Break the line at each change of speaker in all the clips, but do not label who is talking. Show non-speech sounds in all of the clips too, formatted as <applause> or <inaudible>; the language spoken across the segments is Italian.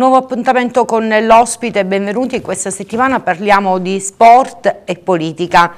Nuovo appuntamento con l'ospite, benvenuti. Questa settimana parliamo di sport e politica.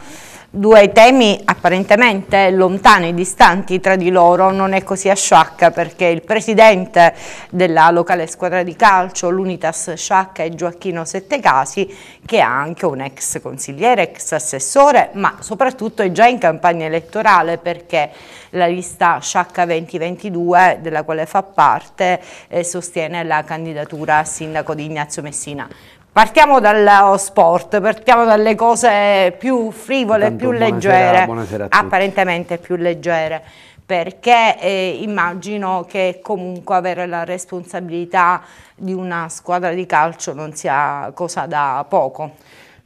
Due temi apparentemente lontani, distanti tra di loro, non è così a Sciacca perché il presidente della locale squadra di calcio, l'Unitas Sciacca, è Gioacchino Settecasi, che è anche un ex consigliere, ex assessore, ma soprattutto è già in campagna elettorale perché la lista Sciacca 2022, della quale fa parte, eh, sostiene la candidatura a sindaco di Ignazio Messina. Partiamo dallo sport, partiamo dalle cose più frivole, Tanto più buonasera, leggere, buonasera a tutti. apparentemente più leggere, perché eh, immagino che comunque avere la responsabilità di una squadra di calcio non sia cosa da poco.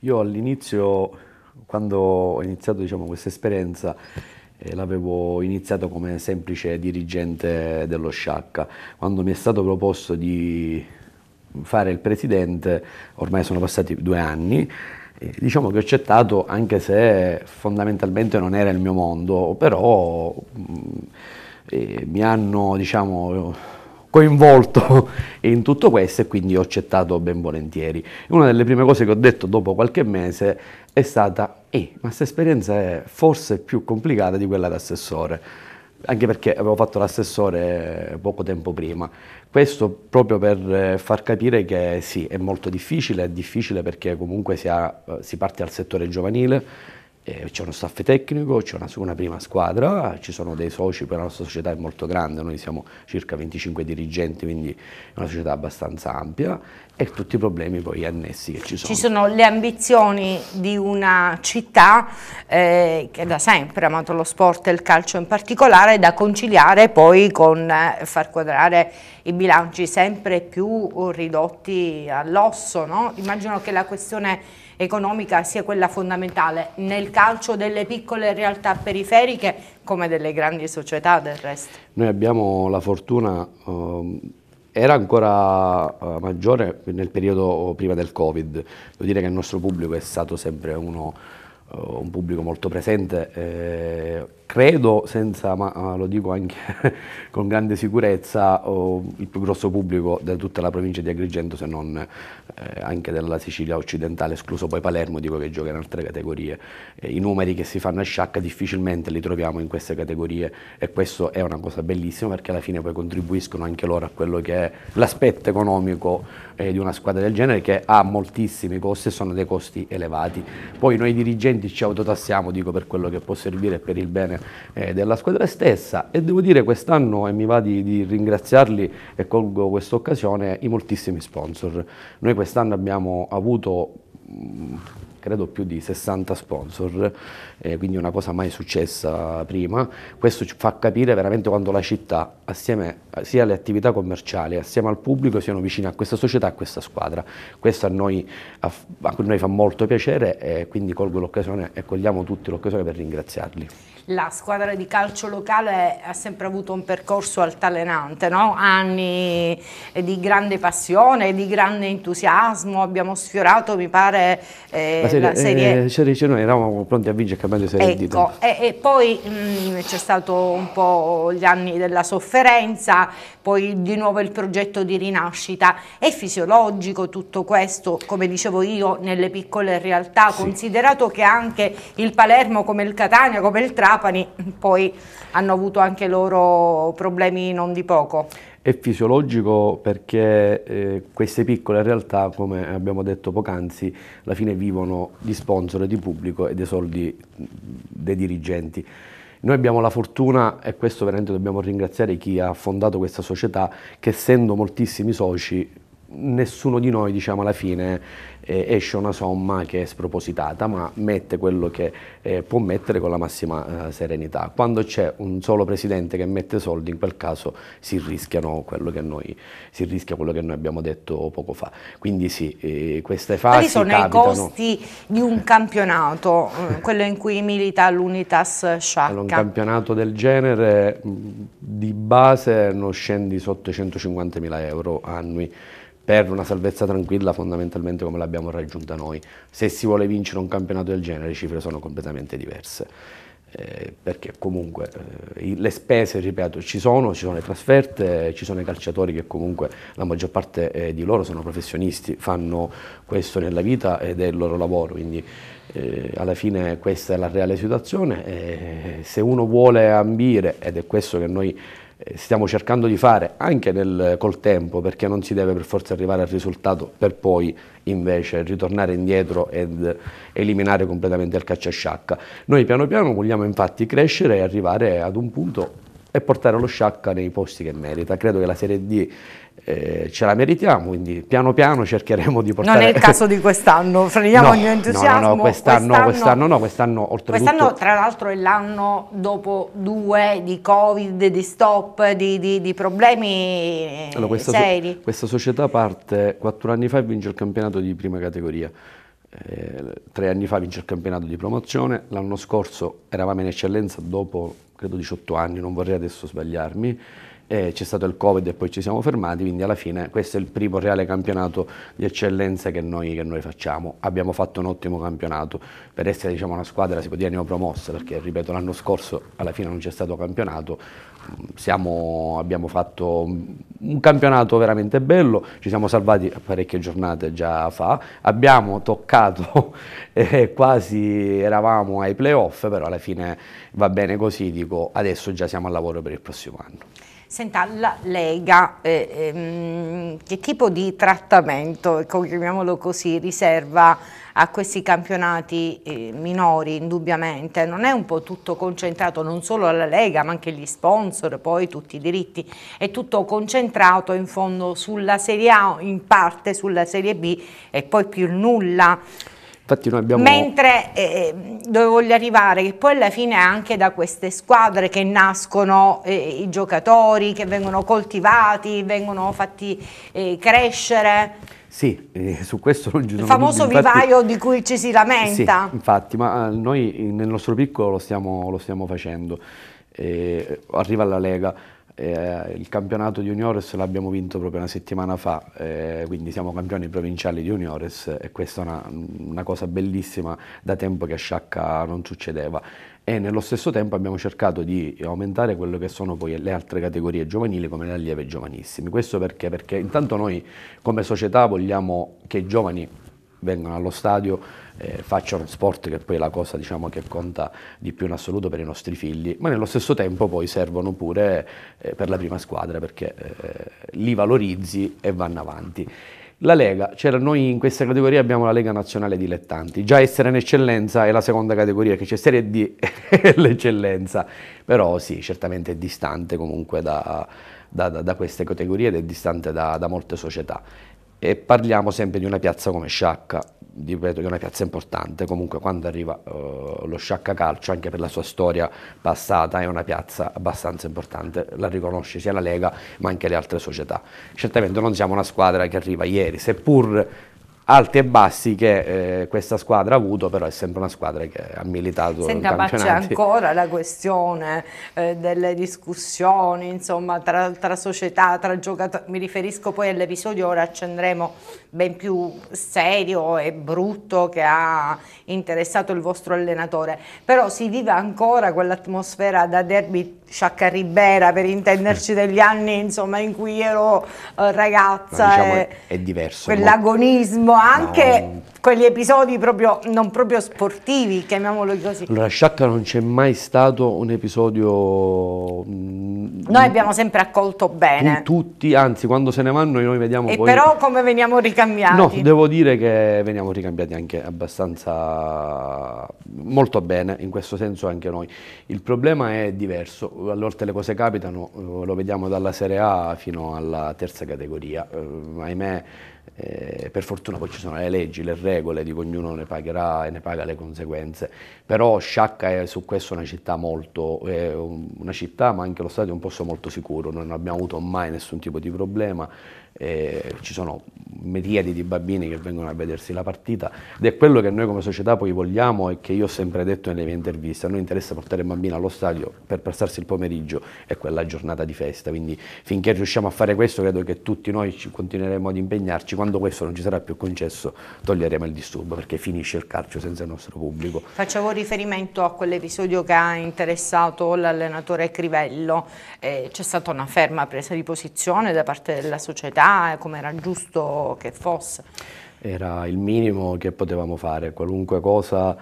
Io all'inizio, quando ho iniziato diciamo, questa esperienza, eh, l'avevo iniziato come semplice dirigente dello Sciacca. Quando mi è stato proposto di fare il presidente, ormai sono passati due anni, diciamo che ho accettato anche se fondamentalmente non era il mio mondo, però mm, eh, mi hanno diciamo, coinvolto <laughs> in tutto questo e quindi ho accettato ben volentieri. Una delle prime cose che ho detto dopo qualche mese è stata, eh, ma questa esperienza è forse più complicata di quella d'assessore. assessore anche perché avevo fatto l'assessore poco tempo prima. Questo proprio per eh, far capire che sì, è molto difficile, è difficile perché comunque si, ha, eh, si parte dal settore giovanile, eh, c'è uno staff tecnico, c'è una, una, prima squadra, ci sono dei soci, poi la nostra società è molto grande, noi siamo circa 25 dirigenti, quindi è una società abbastanza ampia e tutti i problemi poi annessi che ci sono.
Ci sono le ambizioni di una città eh, che da sempre ha amato lo sport e il calcio in particolare, da conciliare poi con eh, far quadrare i bilanci sempre più ridotti all'osso, no? immagino che la questione economica sia quella fondamentale nel calcio delle piccole realtà periferiche come delle grandi società del resto.
Noi abbiamo la fortuna, um, era ancora uh, maggiore nel periodo prima del Covid, devo dire che il nostro pubblico è stato sempre uno, uh, un pubblico molto presente. Eh, credo senza, ma lo dico anche <laughs> con grande sicurezza, il più grosso pubblico di tutta la provincia di Agrigento, se non eh, anche della Sicilia occidentale, escluso poi Palermo, dico che gioca in altre categorie. Eh, I numeri che si fanno a sciacca difficilmente li troviamo in queste categorie e questo è una cosa bellissima perché alla fine poi contribuiscono anche loro a quello che è l'aspetto economico eh, di una squadra del genere che ha moltissimi costi e sono dei costi elevati. Poi noi dirigenti ci autotassiamo, dico per quello che può servire e per il bene eh, della squadra stessa e devo dire quest'anno, e mi va di, di ringraziarli e colgo questa occasione, i moltissimi sponsor. Noi quest'anno abbiamo avuto mm, credo più di 60 sponsor, eh, quindi una cosa mai successa prima. Questo ci fa capire veramente quanto la città, assieme sia alle attività commerciali, assieme al pubblico, siano vicine a questa società, a questa squadra. Questo a noi, a, a noi fa molto piacere e quindi colgo l'occasione e cogliamo tutti l'occasione per ringraziarli
la squadra di calcio locale ha sempre avuto un percorso altalenante, no? anni eh, di grande passione, di grande entusiasmo, abbiamo sfiorato mi pare eh, la serie, la serie... Eh, eh,
serie C, noi eravamo pronti a vincere il campionato di Serie ecco,
D. E, e poi mm, c'è stato un po' gli anni della sofferenza, poi di nuovo il progetto di rinascita, è fisiologico tutto questo, come dicevo io, nelle piccole realtà, sì. considerato che anche il Palermo come il Catania, come il Trapani, Trapani, poi hanno avuto anche loro problemi non di poco.
È fisiologico perché eh, queste piccole realtà, come abbiamo detto poc'anzi, alla fine vivono di sponsor, di pubblico e dei soldi dei dirigenti. Noi abbiamo la fortuna, e questo veramente dobbiamo ringraziare chi ha fondato questa società, che essendo moltissimi soci, nessuno di noi diciamo alla fine eh, esce una somma che è spropositata, ma mette quello che eh, può mettere con la massima eh, serenità. Quando c'è un solo presidente che mette soldi, in quel caso si, rischiano quello che noi, si rischia quello che noi abbiamo detto poco fa. Quindi sì, eh, queste fasi Quali sono capitano... i costi
di un campionato, eh, quello in cui milita l'Unitas Sciacca? Allora, un
campionato del genere mm, di base non scendi sotto i 150 mila euro annui per una salvezza tranquilla fondamentalmente come l'abbiamo raggiunta noi. Se si vuole vincere un campionato del genere le cifre sono completamente diverse. Eh, perché comunque eh, le spese, ripeto, ci sono, ci sono le trasferte, ci sono i calciatori che comunque la maggior parte eh, di loro sono professionisti, fanno questo nella vita ed è il loro lavoro, quindi eh, alla fine questa è la reale situazione. Eh, se uno vuole ambire, ed è questo che noi stiamo cercando di fare anche nel, col tempo perché non si deve per forza arrivare al risultato per poi invece ritornare indietro ed eliminare completamente il cacciasciacca. Noi piano piano vogliamo infatti crescere e arrivare ad un punto e portare lo sciacca nei posti che merita. Credo che la Serie D eh, ce la meritiamo, quindi piano piano cercheremo di portare... Non è il caso di quest'anno, freniamo <laughs> no, ogni entusiasmo. No, no, quest'anno, quest'anno, quest'anno no, quest'anno oltretutto... Quest'anno
tra l'altro è l'anno dopo due di Covid, di stop, di, di, di problemi
allora, questa seri. So, questa società parte quattro anni fa e vince il campionato di prima categoria. Eh, tre anni fa vince il campionato di promozione, l'anno scorso eravamo in eccellenza dopo credo 18 anni, non vorrei adesso sbagliarmi, c'è stato il Covid e poi ci siamo fermati, quindi alla fine questo è il primo reale campionato di eccellenza che noi, che noi facciamo. Abbiamo fatto un ottimo campionato, per essere diciamo, una squadra si può dire neopromossa, perché ripeto l'anno scorso alla fine non c'è stato campionato, siamo, abbiamo fatto un campionato veramente bello, ci siamo salvati parecchie giornate già fa, abbiamo toccato <laughs> eh, quasi eravamo ai playoff, però alla fine va bene così, dico adesso già siamo al lavoro per il prossimo anno.
Senta, la Lega, eh, ehm, che tipo di trattamento, ecco, chiamiamolo così, riserva a questi campionati eh, minori indubbiamente, non è un po' tutto concentrato non solo alla Lega ma anche gli sponsor, poi tutti i diritti, è tutto concentrato in fondo sulla Serie A, in parte sulla Serie B e poi più nulla.
Infatti noi abbiamo... Mentre
eh, eh, dove voglio arrivare, che poi alla fine è anche da queste squadre che nascono eh, i giocatori, che vengono coltivati, vengono fatti eh, crescere.
Sì, eh, su questo non ci sono Il famoso dubbi, infatti, vivaio
di cui ci si lamenta. Sì,
infatti, ma eh, noi nel nostro piccolo lo stiamo, lo stiamo facendo. Eh, arriva la Lega eh, il campionato juniores l'abbiamo vinto proprio una settimana fa, eh, quindi siamo campioni provinciali di juniores e questa è una, una cosa bellissima da tempo che a Sciacca non succedeva e nello stesso tempo abbiamo cercato di aumentare quelle che sono poi le altre categorie giovanili come le allieve giovanissime. Questo perché? Perché intanto noi come società vogliamo che i giovani vengano allo stadio eh, facciano sport che poi è la cosa diciamo, che conta di più in assoluto per i nostri figli, ma nello stesso tempo poi servono pure eh, per la prima squadra perché eh, li valorizzi e vanno avanti. La Lega, cioè noi in questa categoria abbiamo la Lega Nazionale Dilettanti, già essere in eccellenza è la seconda categoria che c'è Serie D <laughs> è l'eccellenza, però sì, certamente è distante comunque da, da, da, da queste categorie ed è distante da molte società e parliamo sempre di una piazza come Sciacca, ripeto che è una piazza importante, comunque quando arriva uh, lo sciacca calcio, anche per la sua storia passata, è una piazza abbastanza importante, la riconosce sia la Lega ma anche le altre società. Certamente non siamo una squadra che arriva ieri, seppur alti e bassi che eh, questa squadra ha avuto, però è sempre una squadra che ha militato Senta, ma c'è ancora
la questione eh, delle discussioni, insomma, tra, tra società, tra giocatori, mi riferisco poi all'episodio, ora accenderemo ben più serio e brutto che ha interessato il vostro allenatore, però si vive ancora quell'atmosfera da derby sciacca ribera per intenderci eh. degli anni insomma, in cui ero eh, ragazza. Diciamo e, è, diverso. Quell'agonismo, anche no. quegli episodi proprio, non proprio sportivi, chiamiamolo così.
Allora, Sciacca non c'è mai stato un episodio... Mm, noi abbiamo
sempre accolto bene.
Tutti, anzi quando se ne vanno noi vediamo e poi... Però
come veniamo ricambiati ricambiati. No,
devo dire che veniamo ricambiati anche abbastanza molto bene, in questo senso anche noi. Il problema è diverso, a volte le cose capitano, eh, lo vediamo dalla Serie A fino alla terza categoria. Eh, ahimè, eh, per fortuna poi ci sono le leggi, le regole di cui ognuno ne pagherà e ne paga le conseguenze. Però Sciacca è su questo una città molto, eh, una città ma anche lo stadio è un posto molto sicuro, non abbiamo avuto mai nessun tipo di problema eh, ci sono miriadi di bambini che vengono a vedersi la partita ed è quello che noi come società poi vogliamo e che io ho sempre detto nelle mie interviste, a noi interessa portare il bambino allo stadio per passarsi il pomeriggio e quella giornata di festa, quindi finché riusciamo a fare questo credo che tutti noi continueremo ad impegnarci, quando questo non ci sarà più concesso toglieremo il disturbo perché finisce il calcio senza il nostro pubblico.
Facciamo riferimento a quell'episodio che ha interessato l'allenatore Crivello, eh, c'è stata una ferma presa di posizione da parte della società qualità, come era giusto che fosse.
Era il minimo che potevamo fare, qualunque cosa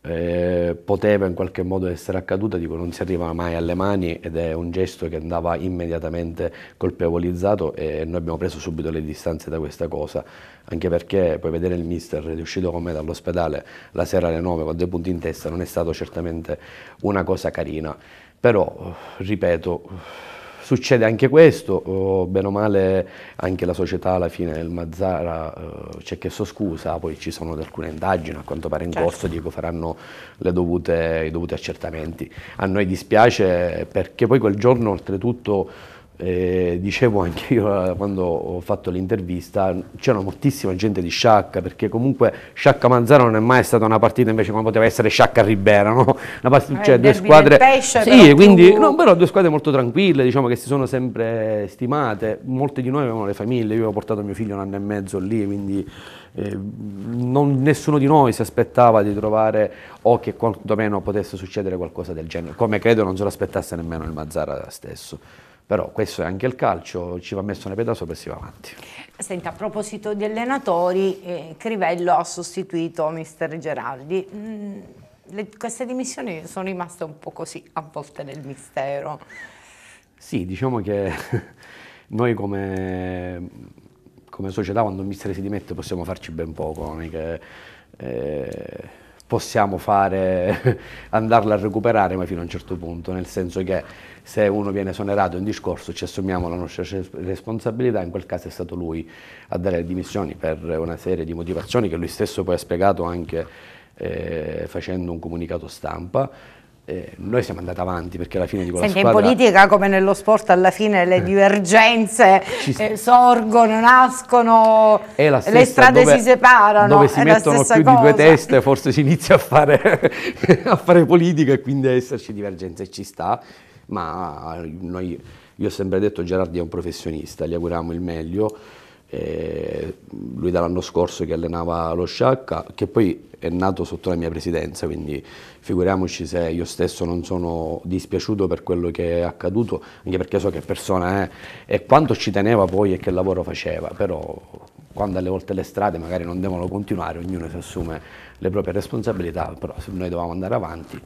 eh, poteva in qualche modo essere accaduta, dico non si arriva mai alle mani ed è un gesto che andava immediatamente colpevolizzato e noi abbiamo preso subito le distanze da questa cosa, anche perché puoi vedere il mister riuscito con me dall'ospedale la sera alle 9 con due punti in testa, non è stato certamente una cosa carina, però ripeto Succede anche questo, oh, bene o male anche la società alla fine del Mazzara eh, c'è chiesto scusa, poi ci sono alcune indagini, a quanto pare in certo. corso, dico, faranno dovute, i dovuti accertamenti. A noi dispiace perché poi quel giorno oltretutto eh, dicevo anche io eh, quando ho fatto l'intervista, c'era moltissima gente di Sciacca, perché comunque Sciacca-Manzano non è mai stata una partita invece come poteva essere Sciacca-Ribera, no? partita, eh, cioè, due squadre... Pesce, sì, però quindi, no, però due squadre molto tranquille, diciamo che si sono sempre stimate, molte di noi avevano le famiglie, io avevo portato mio figlio un anno e mezzo lì, quindi... Eh, non, nessuno di noi si aspettava di trovare o che quantomeno potesse succedere qualcosa del genere, come credo non se lo aspettasse nemmeno il Mazzara stesso però questo è anche il calcio, ci va messo una pietà sopra e si va avanti.
Senti, a proposito di allenatori, eh, Crivello ha sostituito mister Geraldi. Mm, le, queste dimissioni sono rimaste un po' così, a volte nel mistero.
Sì, diciamo che <laughs> noi come, come società quando un mister si dimette possiamo farci ben poco, non è che... Eh, possiamo fare, <laughs> andarla a recuperare, ma fino a un certo punto, nel senso che se uno viene esonerato in discorso ci assumiamo la nostra responsabilità, in quel caso è stato lui a dare le dimissioni per una serie di motivazioni che lui stesso poi ha spiegato anche eh, facendo un comunicato stampa. Eh, noi siamo andati avanti perché alla fine di quella Senti, squadra... in politica
come nello sport alla fine le eh. divergenze eh, sorgono, nascono, le strade dove, si separano. Dove si mettono più cosa. di due teste
forse si inizia a fare, <laughs> a fare politica e quindi a esserci divergenze e ci sta ma noi, io ho sempre detto che Gerardi è un professionista, gli auguriamo il meglio. Eh, lui dall'anno scorso che allenava lo Sciacca, che poi è nato sotto la mia presidenza, quindi figuriamoci se io stesso non sono dispiaciuto per quello che è accaduto, anche perché so che persona è e quanto ci teneva poi e che lavoro faceva, però quando alle volte le strade magari non devono continuare, ognuno si assume le proprie responsabilità, però se noi dovevamo andare avanti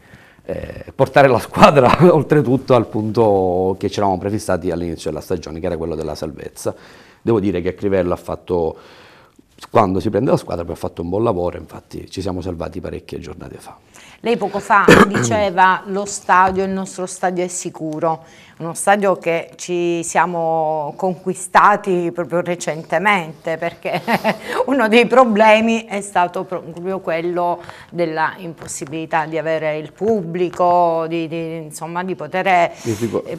eh, portare la squadra <laughs> oltretutto al punto che ci eravamo prefissati all'inizio della stagione, che era quello della salvezza. Devo dire che Crivello ha fatto, quando si prende la squadra, poi ha fatto un buon lavoro, infatti ci siamo salvati parecchie giornate fa.
Lei poco fa <coughs> diceva lo stadio, il nostro stadio è sicuro, uno stadio che ci siamo conquistati proprio recentemente perché <laughs> uno dei problemi è stato proprio quello della impossibilità di avere il pubblico, di, di, insomma, di poter eh,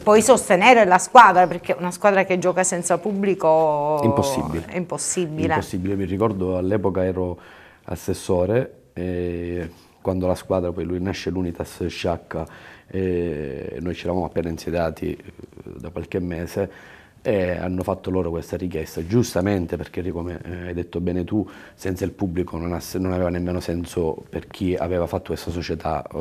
poi sostenere la squadra perché una squadra che gioca senza pubblico impossibile. è impossibile.
impossibile. Mi ricordo all'epoca ero assessore e eh, quando la squadra poi lui nasce l'Unitas Sciacca e noi ci eravamo appena insediati eh, da qualche mese e hanno fatto loro questa richiesta, giustamente perché come eh, hai detto bene tu, senza il pubblico non, ha, non aveva nemmeno senso per chi aveva fatto questa società eh,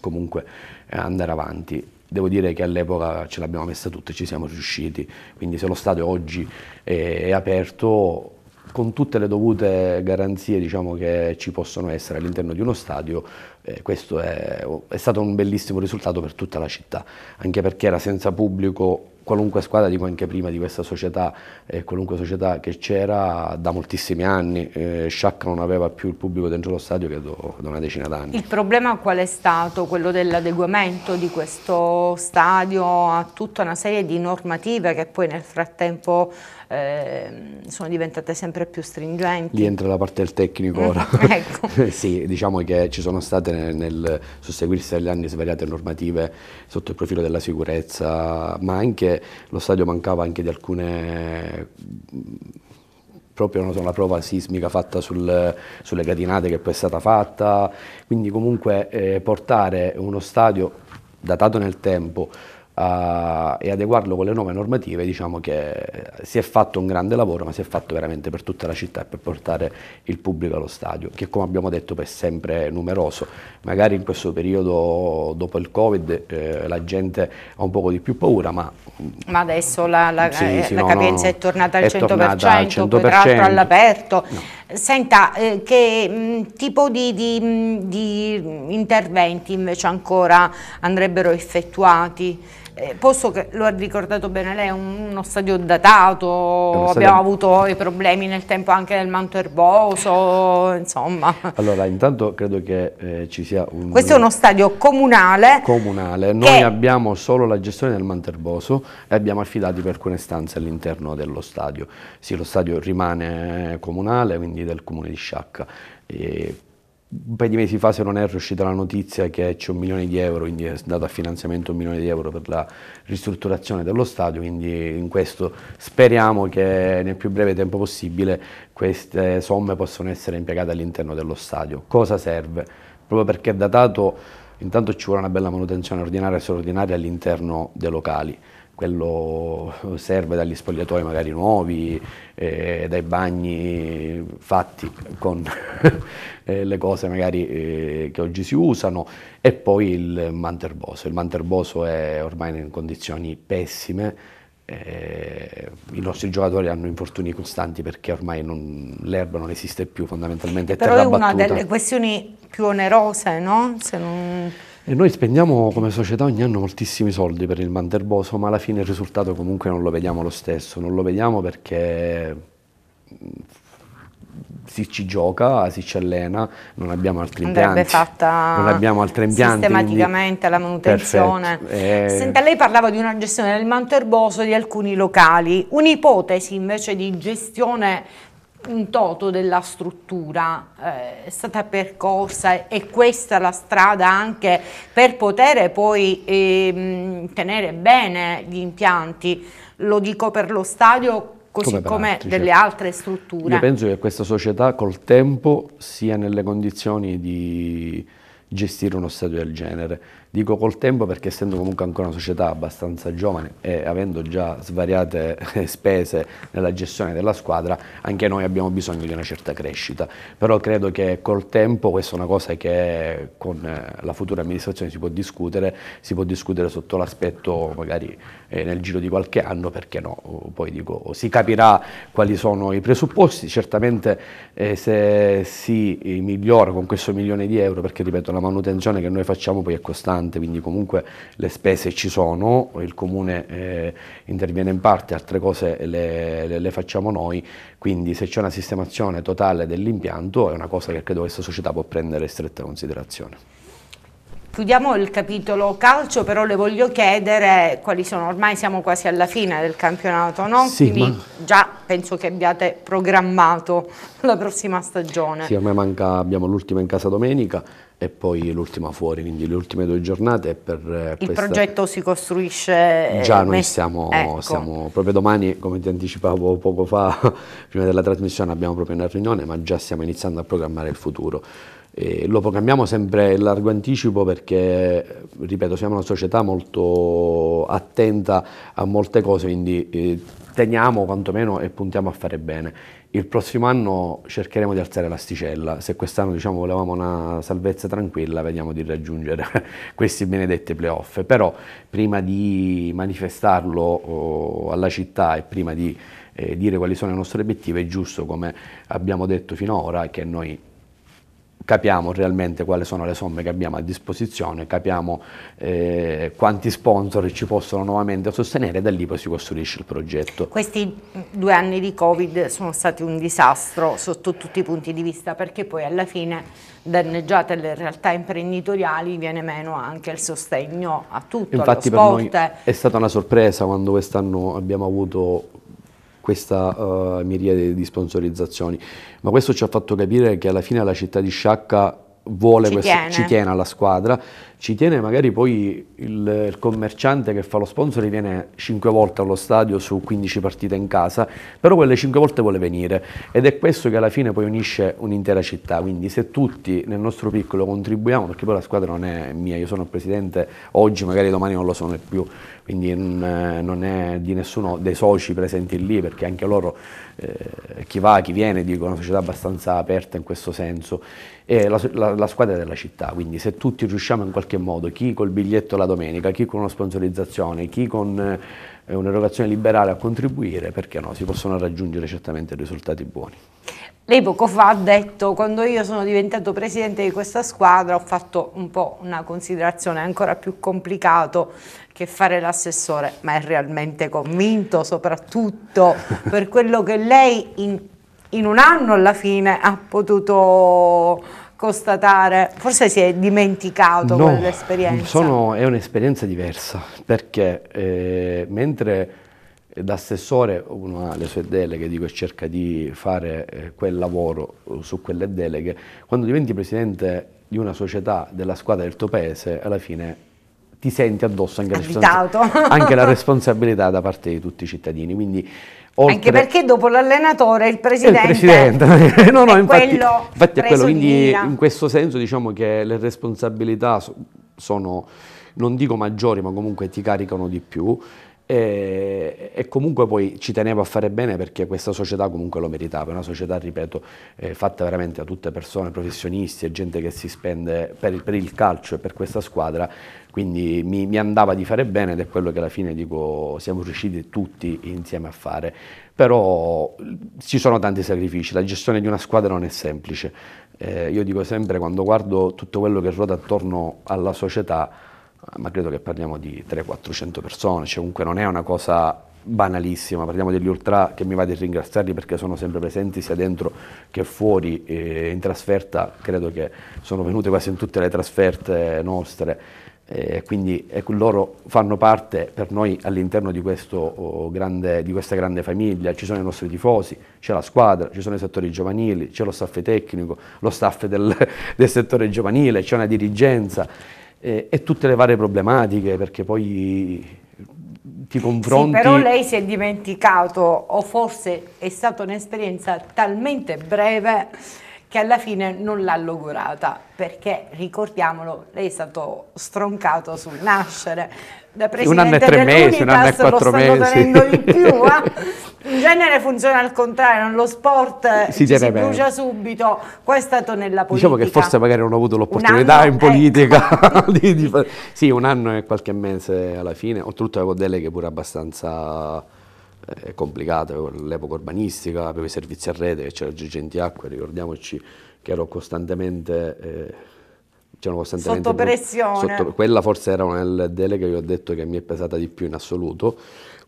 comunque andare avanti devo dire che all'epoca ce l'abbiamo messa tutta e ci siamo riusciti, quindi se lo stadio oggi è, è aperto con tutte le dovute garanzie diciamo, che ci possono essere all'interno di uno stadio, eh, questo è, è stato un bellissimo risultato per tutta la città, anche perché era senza pubblico qualunque squadra, dico anche prima di questa società, eh, qualunque società che c'era da moltissimi anni, eh, Sciacca non aveva più il pubblico dentro lo stadio credo da una decina d'anni.
Il problema qual è stato? Quello dell'adeguamento di questo stadio a tutta una serie di normative che poi nel frattempo eh, sono diventate sempre più stringenti. Lì
entra la parte del tecnico mm, ora. <laughs> ecco. <laughs> sì, diciamo che ci sono state nel, nel susseguirsi agli anni svariate normative sotto il profilo della sicurezza, ma anche lo stadio mancava anche di alcune proprio non so, la prova sismica fatta sul, sulle gradinate che poi è stata fatta, quindi comunque eh, portare uno stadio datato nel tempo a, eh, e adeguarlo con le nuove normative, diciamo che si è fatto un grande lavoro, ma si è fatto veramente per tutta la città e per portare il pubblico allo stadio, che come abbiamo detto è sempre numeroso. Magari in questo periodo dopo il Covid eh, la gente ha un poco di più paura, ma...
ma adesso la, la, sì, eh, sì, la no, capienza no, è tornata al è 100%, tornata al 100%, poi, tra all'aperto. No. Senta, eh, che mh, tipo di, di, di interventi invece ancora andrebbero effettuati? Eh, posto che lo ha ricordato bene lei, è uno stadio datato, uno abbiamo stadio... avuto i problemi nel tempo anche del manto erboso, insomma.
Allora, intanto credo che eh, ci sia un... Questo è uno stadio
comunale.
Comunale, noi che... abbiamo solo la gestione del manto erboso e abbiamo affidati per alcune stanze all'interno dello stadio. Sì, lo stadio rimane eh, comunale, quindi del comune di Sciacca. E un paio di mesi fa, se non è uscita la notizia che c'è un milione di euro, quindi è dato a finanziamento un milione di euro per la ristrutturazione dello stadio, quindi in questo speriamo che nel più breve tempo possibile queste somme possano essere impiegate all'interno dello stadio. Cosa serve? Proprio perché è datato, intanto ci vuole una bella manutenzione ordinaria e straordinaria all'interno dei locali quello serve dagli spogliatoi magari nuovi, eh, dai bagni fatti con <laughs> eh, le cose magari eh, che oggi si usano e poi il manterboso. Il manterboso è ormai in condizioni pessime, eh, i nostri giocatori hanno infortuni costanti perché ormai l'erba non esiste più fondamentalmente. È Però è una battuta. delle
questioni più onerose, no?
E noi spendiamo come società ogni anno moltissimi soldi per il Manderboso, ma alla fine il risultato comunque non lo vediamo lo stesso, non lo vediamo perché si ci gioca, si ci allena, non abbiamo altri Andrebbe impianti. fatta non abbiamo altri impianti, sistematicamente
la manutenzione. Eh... Senta, lei parlava di una gestione del manterboso di alcuni locali, un'ipotesi invece di gestione un toto della struttura, eh, è stata percorsa e questa la strada anche per poter poi eh, tenere bene gli impianti, lo dico per lo stadio così come, come altri, delle certo. altre strutture. Io penso
che questa società col tempo sia nelle condizioni di gestire uno stadio del genere Dico col tempo perché essendo comunque ancora una società abbastanza giovane e avendo già svariate <laughs> spese nella gestione della squadra, anche noi abbiamo bisogno di una certa crescita. Però credo che col tempo, questa è una cosa che con eh, la futura amministrazione si può discutere, si può discutere sotto l'aspetto magari eh, nel giro di qualche anno, perché no, poi dico, si capirà quali sono i presupposti, certamente eh, se si eh, migliora con questo milione di euro, perché ripeto la manutenzione che noi facciamo poi è costante, quindi comunque le spese ci sono, il comune eh, interviene in parte, altre cose le, le, le facciamo noi, quindi se c'è una sistemazione totale dell'impianto è una cosa che credo questa società può prendere in stretta considerazione.
Chiudiamo il capitolo calcio, però le voglio chiedere quali sono, ormai siamo quasi alla fine del campionato, no? Sì, Quindi ma... già penso che abbiate programmato la prossima stagione. Sì, a
me manca, abbiamo l'ultima in casa domenica, e poi l'ultima fuori, quindi le ultime due giornate. Per, eh, Il questa... progetto si
costruisce... Eh, già, noi siamo, ecco. stiamo,
proprio domani, come ti anticipavo poco fa, <laughs> prima della trasmissione, abbiamo proprio una riunione, ma già stiamo iniziando a programmare il futuro. E lo programmiamo sempre in largo anticipo perché, ripeto, siamo una società molto attenta a molte cose, quindi eh, teniamo quantomeno e puntiamo a fare bene. Il prossimo anno cercheremo di alzare l'asticella, se quest'anno diciamo, volevamo una salvezza tranquilla vediamo di raggiungere <laughs> questi benedetti playoff, però prima di manifestarlo oh, alla città e prima di eh, dire quali sono i nostri obiettivi è giusto, come abbiamo detto finora, che noi capiamo realmente quali sono le somme che abbiamo a disposizione, capiamo eh, quanti sponsor ci possono nuovamente sostenere e da lì poi si costruisce il progetto.
Questi due anni di Covid sono stati un disastro sotto tutti i punti di vista perché poi alla fine danneggiate le realtà imprenditoriali viene meno anche il sostegno a tutto, Infatti allo sport.
è stata una sorpresa quando quest'anno abbiamo avuto questa uh, miriade di sponsorizzazioni. Ma questo ci ha fatto capire che alla fine la città di Sciacca vuole ci, questo, tiene. ci tiene alla squadra ci tiene magari poi il, il, commerciante che fa lo sponsor viene 5 volte allo stadio su 15 partite in casa, però quelle 5 volte vuole venire ed è questo che alla fine poi unisce un'intera città, quindi se tutti nel nostro piccolo contribuiamo, perché poi la squadra non è mia, io sono il presidente oggi, magari domani non lo sono più, quindi eh, non è di nessuno dei soci presenti lì, perché anche loro, eh, chi va, chi viene, dico, è una società abbastanza aperta in questo senso, e la, la, la squadra della città, quindi se tutti riusciamo in qualche qualche modo, chi col biglietto la domenica, chi con una sponsorizzazione, chi con eh, un'erogazione liberale a contribuire, perché no, si possono raggiungere certamente risultati buoni.
Lei poco fa ha detto, quando io sono diventato presidente di questa squadra ho fatto un po' una considerazione ancora più complicato che fare l'assessore, ma è realmente convinto soprattutto per quello che lei in, in un anno alla fine ha potuto constatare, forse si è dimenticato no, quell'esperienza.
Sono, è un'esperienza diversa, perché eh, mentre da assessore uno ha le sue deleghe dico, e cerca di fare eh, quel lavoro eh, su quelle deleghe, quando diventi presidente di una società, della squadra del tuo paese, alla fine ti senti addosso anche, la, anche la <laughs> responsabilità da parte di tutti i cittadini. Quindi Oltre... Anche perché
dopo l'allenatore il presidente, eh, il presidente. <laughs> Eh, no, no, infatti, quello infatti è quello, quindi in
questo senso diciamo che le responsabilità sono, non dico maggiori, ma comunque ti caricano di più e, e, comunque poi ci tenevo a fare bene perché questa società comunque lo meritava, è una società, ripeto, eh, fatta veramente da tutte persone, professionisti e gente che si spende per il, per il calcio e per questa squadra quindi mi, mi andava di fare bene ed è quello che alla fine dico siamo riusciti tutti insieme a fare. Però ci sono tanti sacrifici, la gestione di una squadra non è semplice. Eh, io dico sempre quando guardo tutto quello che ruota attorno alla società, ma credo che parliamo di 300-400 persone, cioè comunque non è una cosa banalissima, parliamo degli ultra che mi vado a ringraziarli perché sono sempre presenti sia dentro che fuori, eh, in trasferta credo che sono venute quasi in tutte le trasferte nostre, eh, quindi eh, loro fanno parte per noi all'interno di, oh, di, questa grande famiglia, ci sono i nostri tifosi, c'è la squadra, ci sono i settori giovanili, c'è lo staff tecnico, lo staff del, <laughs> del settore giovanile, c'è una dirigenza eh, e tutte le varie problematiche perché poi ti confronti... Sì, però lei
si è dimenticato o forse è stata un'esperienza talmente breve che alla fine non l'ha logorata, perché ricordiamolo, lei è stato stroncato sul nascere. Da presidente un anno e tre mesi, un anno e quattro mesi. <laughs> Eh. In genere funziona al contrario, nello sport eh, si, si brucia subito, qua è stato nella politica. Diciamo che forse magari
non ho avuto l'opportunità in politica. Ecco. <laughs> di, di, sì, un anno e qualche mese alla fine, oltretutto avevo che pure abbastanza eh, è complicata l'epoca urbanistica, aveva i servizi a rete, c'era Gigenti Acque, ricordiamoci che ero costantemente... Eh, costantemente sotto pressione. Sotto, quella forse era una delle deleghe che ho detto che mi è pesata di più in assoluto,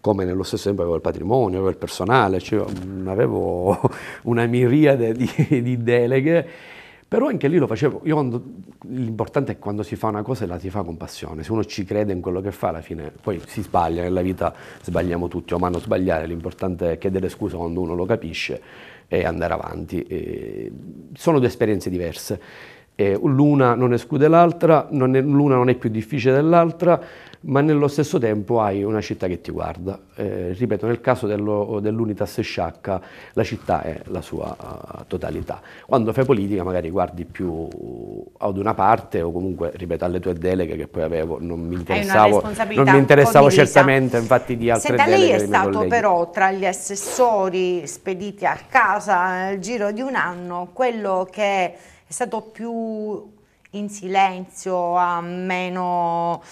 come nello stesso tempo avevo il patrimonio, avevo il personale, cioè mm, avevo <laughs> una miriade di, di deleghe però anche lì lo facevo, io quando, l'importante è quando si fa una cosa e la si fa con passione, se uno ci crede in quello che fa alla fine, poi si sbaglia, nella vita sbagliamo tutti, o mano sbagliare, l'importante è chiedere scusa quando uno lo capisce e andare avanti. E sono due esperienze diverse, e l'una non esclude l'altra, non è, l'una non è più difficile dell'altra, ma nello stesso tempo hai una città che ti guarda. Eh, ripeto, nel caso dell'Unitas Sciacca la città è la sua uh, totalità. Quando fai politica magari guardi più ad una parte o comunque, ripeto, alle tue deleghe che poi avevo, non mi interessavo, non mi interessavo certamente infatti di altre Senta, deleghe. Lei è stato colleghi. però
tra gli assessori spediti a casa nel giro di un anno quello che è stato più in silenzio, a meno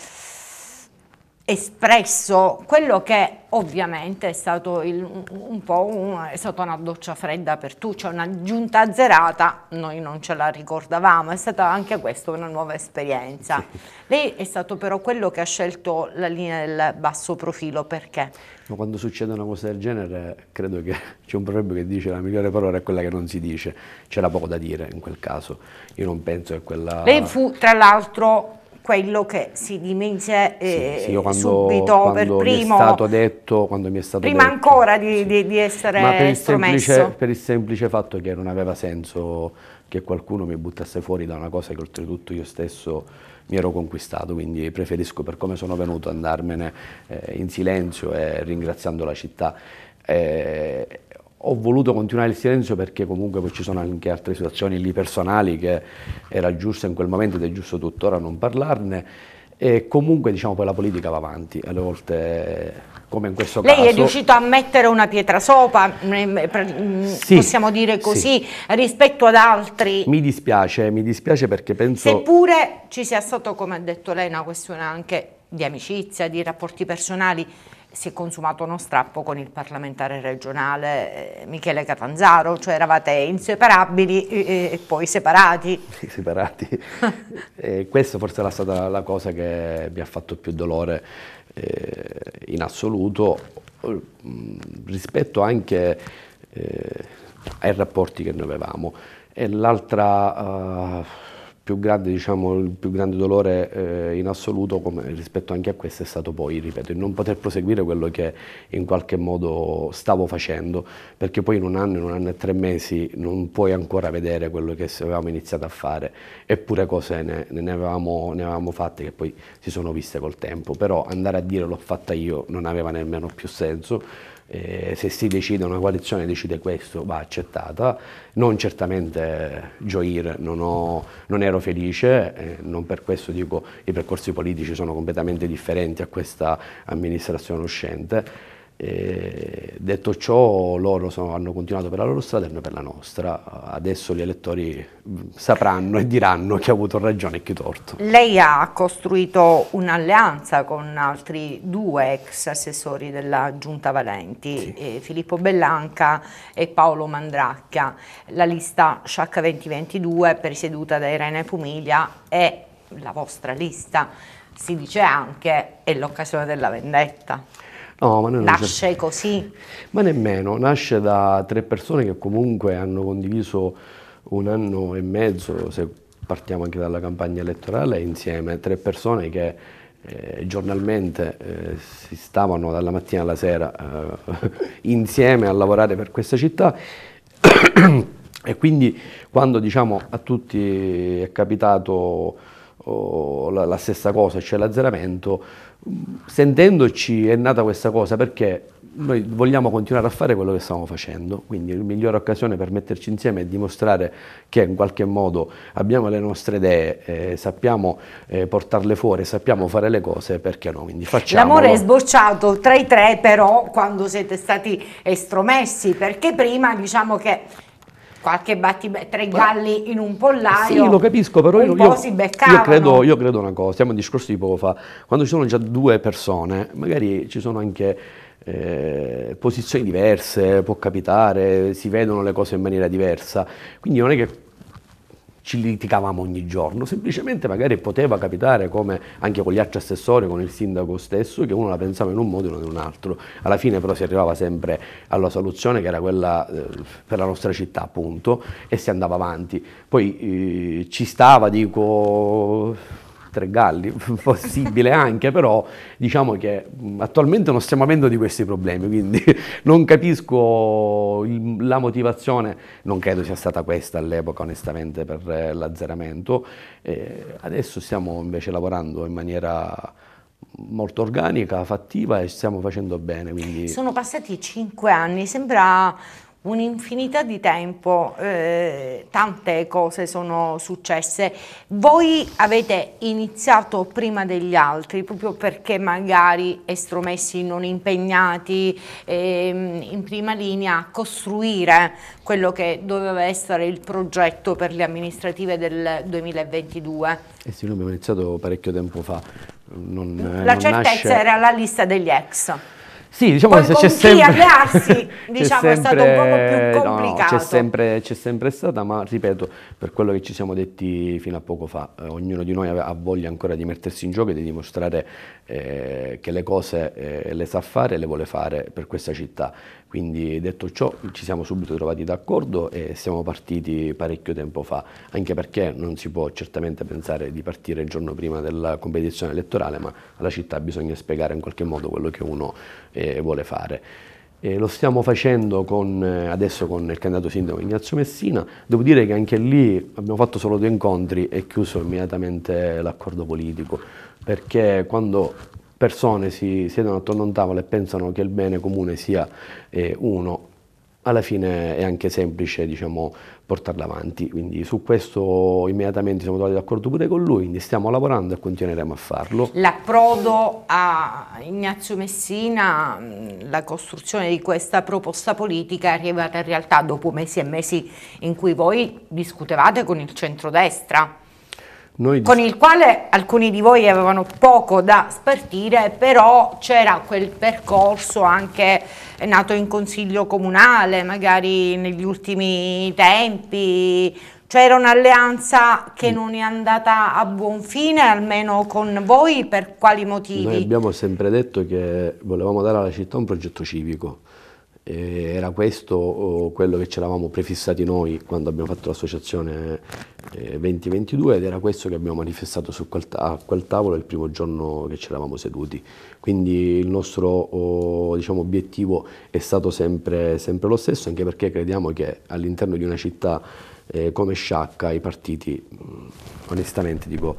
espresso quello che ovviamente è stato il, un po' un, è stata una doccia fredda per Tuccia, cioè una giunta azzerata, noi non ce la ricordavamo, è stata anche questa una nuova esperienza. Sì. Lei è stato però quello che ha scelto la linea del basso profilo, perché?
Ma quando succede una cosa del genere credo che c'è un proverbio che dice la migliore parola è quella che non si dice, c'era poco da dire in quel caso, io non penso che quella... Lei
fu tra l'altro quello che si dimensia eh, sì, sì, io quando, subito quando per primo. Mi è stato
detto, quando mi è stato prima detto,
ancora di, sì. di, di essere Ma per il, semplice,
per il semplice fatto che non aveva senso che qualcuno mi buttasse fuori da una cosa che oltretutto io stesso mi ero conquistato, quindi preferisco per come sono venuto andarmene eh, in silenzio e ringraziando la città. Eh, ho voluto continuare il silenzio perché comunque poi ci sono anche altre situazioni lì personali che era giusto in quel momento ed è giusto tuttora non parlarne. E comunque diciamo poi la politica va avanti, alle volte come in questo Lei caso. Lei è riuscito
a mettere una pietra sopra, mm, eh, mm, sì, possiamo dire così, sì. rispetto ad altri. Mi
dispiace, mi dispiace perché penso...
Seppure ci sia stato, come ha detto lei, una questione anche di amicizia, di rapporti personali, si è consumato uno strappo con il parlamentare regionale eh, Michele Catanzaro, cioè eravate inseparabili eh, eh, e, poi separati.
<laughs> separati. <laughs> e questa forse era stata la cosa che mi ha fatto più dolore eh, in assoluto mm, rispetto anche eh, ai rapporti che noi avevamo. E l'altra... Uh, più grande, diciamo, il più grande dolore eh, in assoluto come, rispetto anche a questo è stato poi, ripeto, il non poter proseguire quello che in qualche modo stavo facendo, perché poi in un anno, in un anno e tre mesi non puoi ancora vedere quello che avevamo iniziato a fare, eppure cose ne, ne, avevamo, ne avevamo fatte che poi si sono viste col tempo, però andare a dire l'ho fatta io non aveva nemmeno più senso, eh, se si decide, una coalizione decide questo, va accettata, non certamente eh, gioire, non, ho, non ero felice, eh, non per questo dico i percorsi politici sono completamente differenti a questa amministrazione uscente, detto ciò, loro sono, hanno continuato per la loro strada e noi per la nostra. Adesso gli elettori mm, sapranno e diranno chi ha avuto ragione e chi torto.
Lei ha costruito un'alleanza con altri due ex assessori della Giunta Valenti, sì. Eh, Filippo Bellanca e Paolo Mandracchia. La lista Sciacca 2022, presieduta da Irene Pumiglia, è la vostra lista. Si dice anche è l'occasione della vendetta.
No, ma non nasce non così? Ma nemmeno, nasce da tre persone che comunque hanno condiviso un anno e mezzo, se partiamo anche dalla campagna elettorale, insieme, tre persone che eh, giornalmente eh, si stavano dalla mattina alla sera eh, <laughs> insieme a lavorare per questa città. <coughs> e quindi quando diciamo a tutti è capitato oh, la, la, stessa cosa, c'è cioè l'azzeramento, sentendoci è nata questa cosa perché noi vogliamo continuare a fare quello che stiamo facendo, quindi la migliore occasione per metterci insieme e dimostrare che in qualche modo abbiamo le nostre idee, eh, sappiamo eh, portarle fuori, sappiamo fare le cose, perché no? L'amore è
sbocciato tra i tre però quando siete stati estromessi, perché prima diciamo che qualche battibecca, tre galli in un pollaio. Sì, lo
capisco, però io, io, io, credo, io, credo, una cosa, siamo al discorso di poco fa, quando ci sono già due persone, magari ci sono anche eh, posizioni diverse, può capitare, si vedono le cose in maniera diversa, quindi non è che ci litigavamo ogni giorno, semplicemente magari poteva capitare come anche con gli altri assessori, con il sindaco stesso, che uno la pensava in un modo e uno in un altro, alla fine però si arrivava sempre alla soluzione che era quella eh, per la nostra città appunto e si andava avanti, poi eh, ci stava dico tre galli, <laughs> possibile anche, però diciamo che attualmente non stiamo avendo di questi problemi, quindi <laughs> non capisco il, la motivazione, non credo sia stata questa all'epoca onestamente per eh, l'azzeramento, eh, adesso stiamo invece lavorando in maniera molto organica, fattiva e stiamo facendo bene. Quindi... Sono
passati cinque anni, sembra un'infinità di tempo, eh, tante cose sono successe. Voi avete iniziato prima degli altri proprio perché magari estromessi, non impegnati eh, in prima linea a costruire quello che doveva essere il progetto per le amministrative del 2022.
Eh sì, noi abbiamo iniziato parecchio tempo fa. Non, eh, La non certezza nasce... era
la lista degli ex.
Sì, diciamo Poi che c'è sempre... Gassi, <laughs> diciamo, sempre... è stato un po' più complicato. No, c'è, sempre, sempre, stata, ma ripeto, per quello che ci siamo detti fino a poco fa, eh, ognuno di noi ha voglia ancora di mettersi in gioco e di dimostrare eh, che le cose eh, le sa fare e le vuole fare per questa città. Quindi detto ciò ci siamo subito trovati d'accordo e siamo partiti parecchio tempo fa, anche perché non si può certamente pensare di partire il giorno prima della competizione elettorale, ma alla città bisogna spiegare in qualche modo quello che uno eh, vuole fare. E lo stiamo facendo con, eh, adesso con il candidato sindaco Ignazio Messina, devo dire che anche lì abbiamo fatto solo due incontri e chiuso immediatamente l'accordo politico, perché quando persone si siedono attorno a un tavolo e pensano che il bene comune sia eh, uno, alla fine è anche semplice diciamo, portarla avanti. Quindi su questo immediatamente siamo trovati d'accordo pure con lui, quindi stiamo lavorando e continueremo a farlo.
L'approdo a Ignazio Messina, mm, la costruzione di questa proposta politica è arrivata in realtà dopo mesi e mesi in cui voi discutevate con il centrodestra. Noi con il quale alcuni di voi avevano poco da spartire, però c'era quel percorso anche nato in consiglio comunale, magari negli ultimi tempi, c'era un'alleanza che mm. non è andata a buon fine, almeno con voi, per quali motivi? Noi
abbiamo sempre detto che volevamo dare alla città un progetto civico, eh, era questo quello che ci eravamo prefissati noi quando abbiamo fatto l'associazione 2022 eh, ed era questo che abbiamo manifestato quel, a quel tavolo il primo giorno che ci eravamo seduti. Quindi il nostro oh, diciamo, obiettivo è stato sempre, sempre lo stesso, anche perché crediamo che all'interno di una città eh, come Sciacca i partiti, onestamente dico,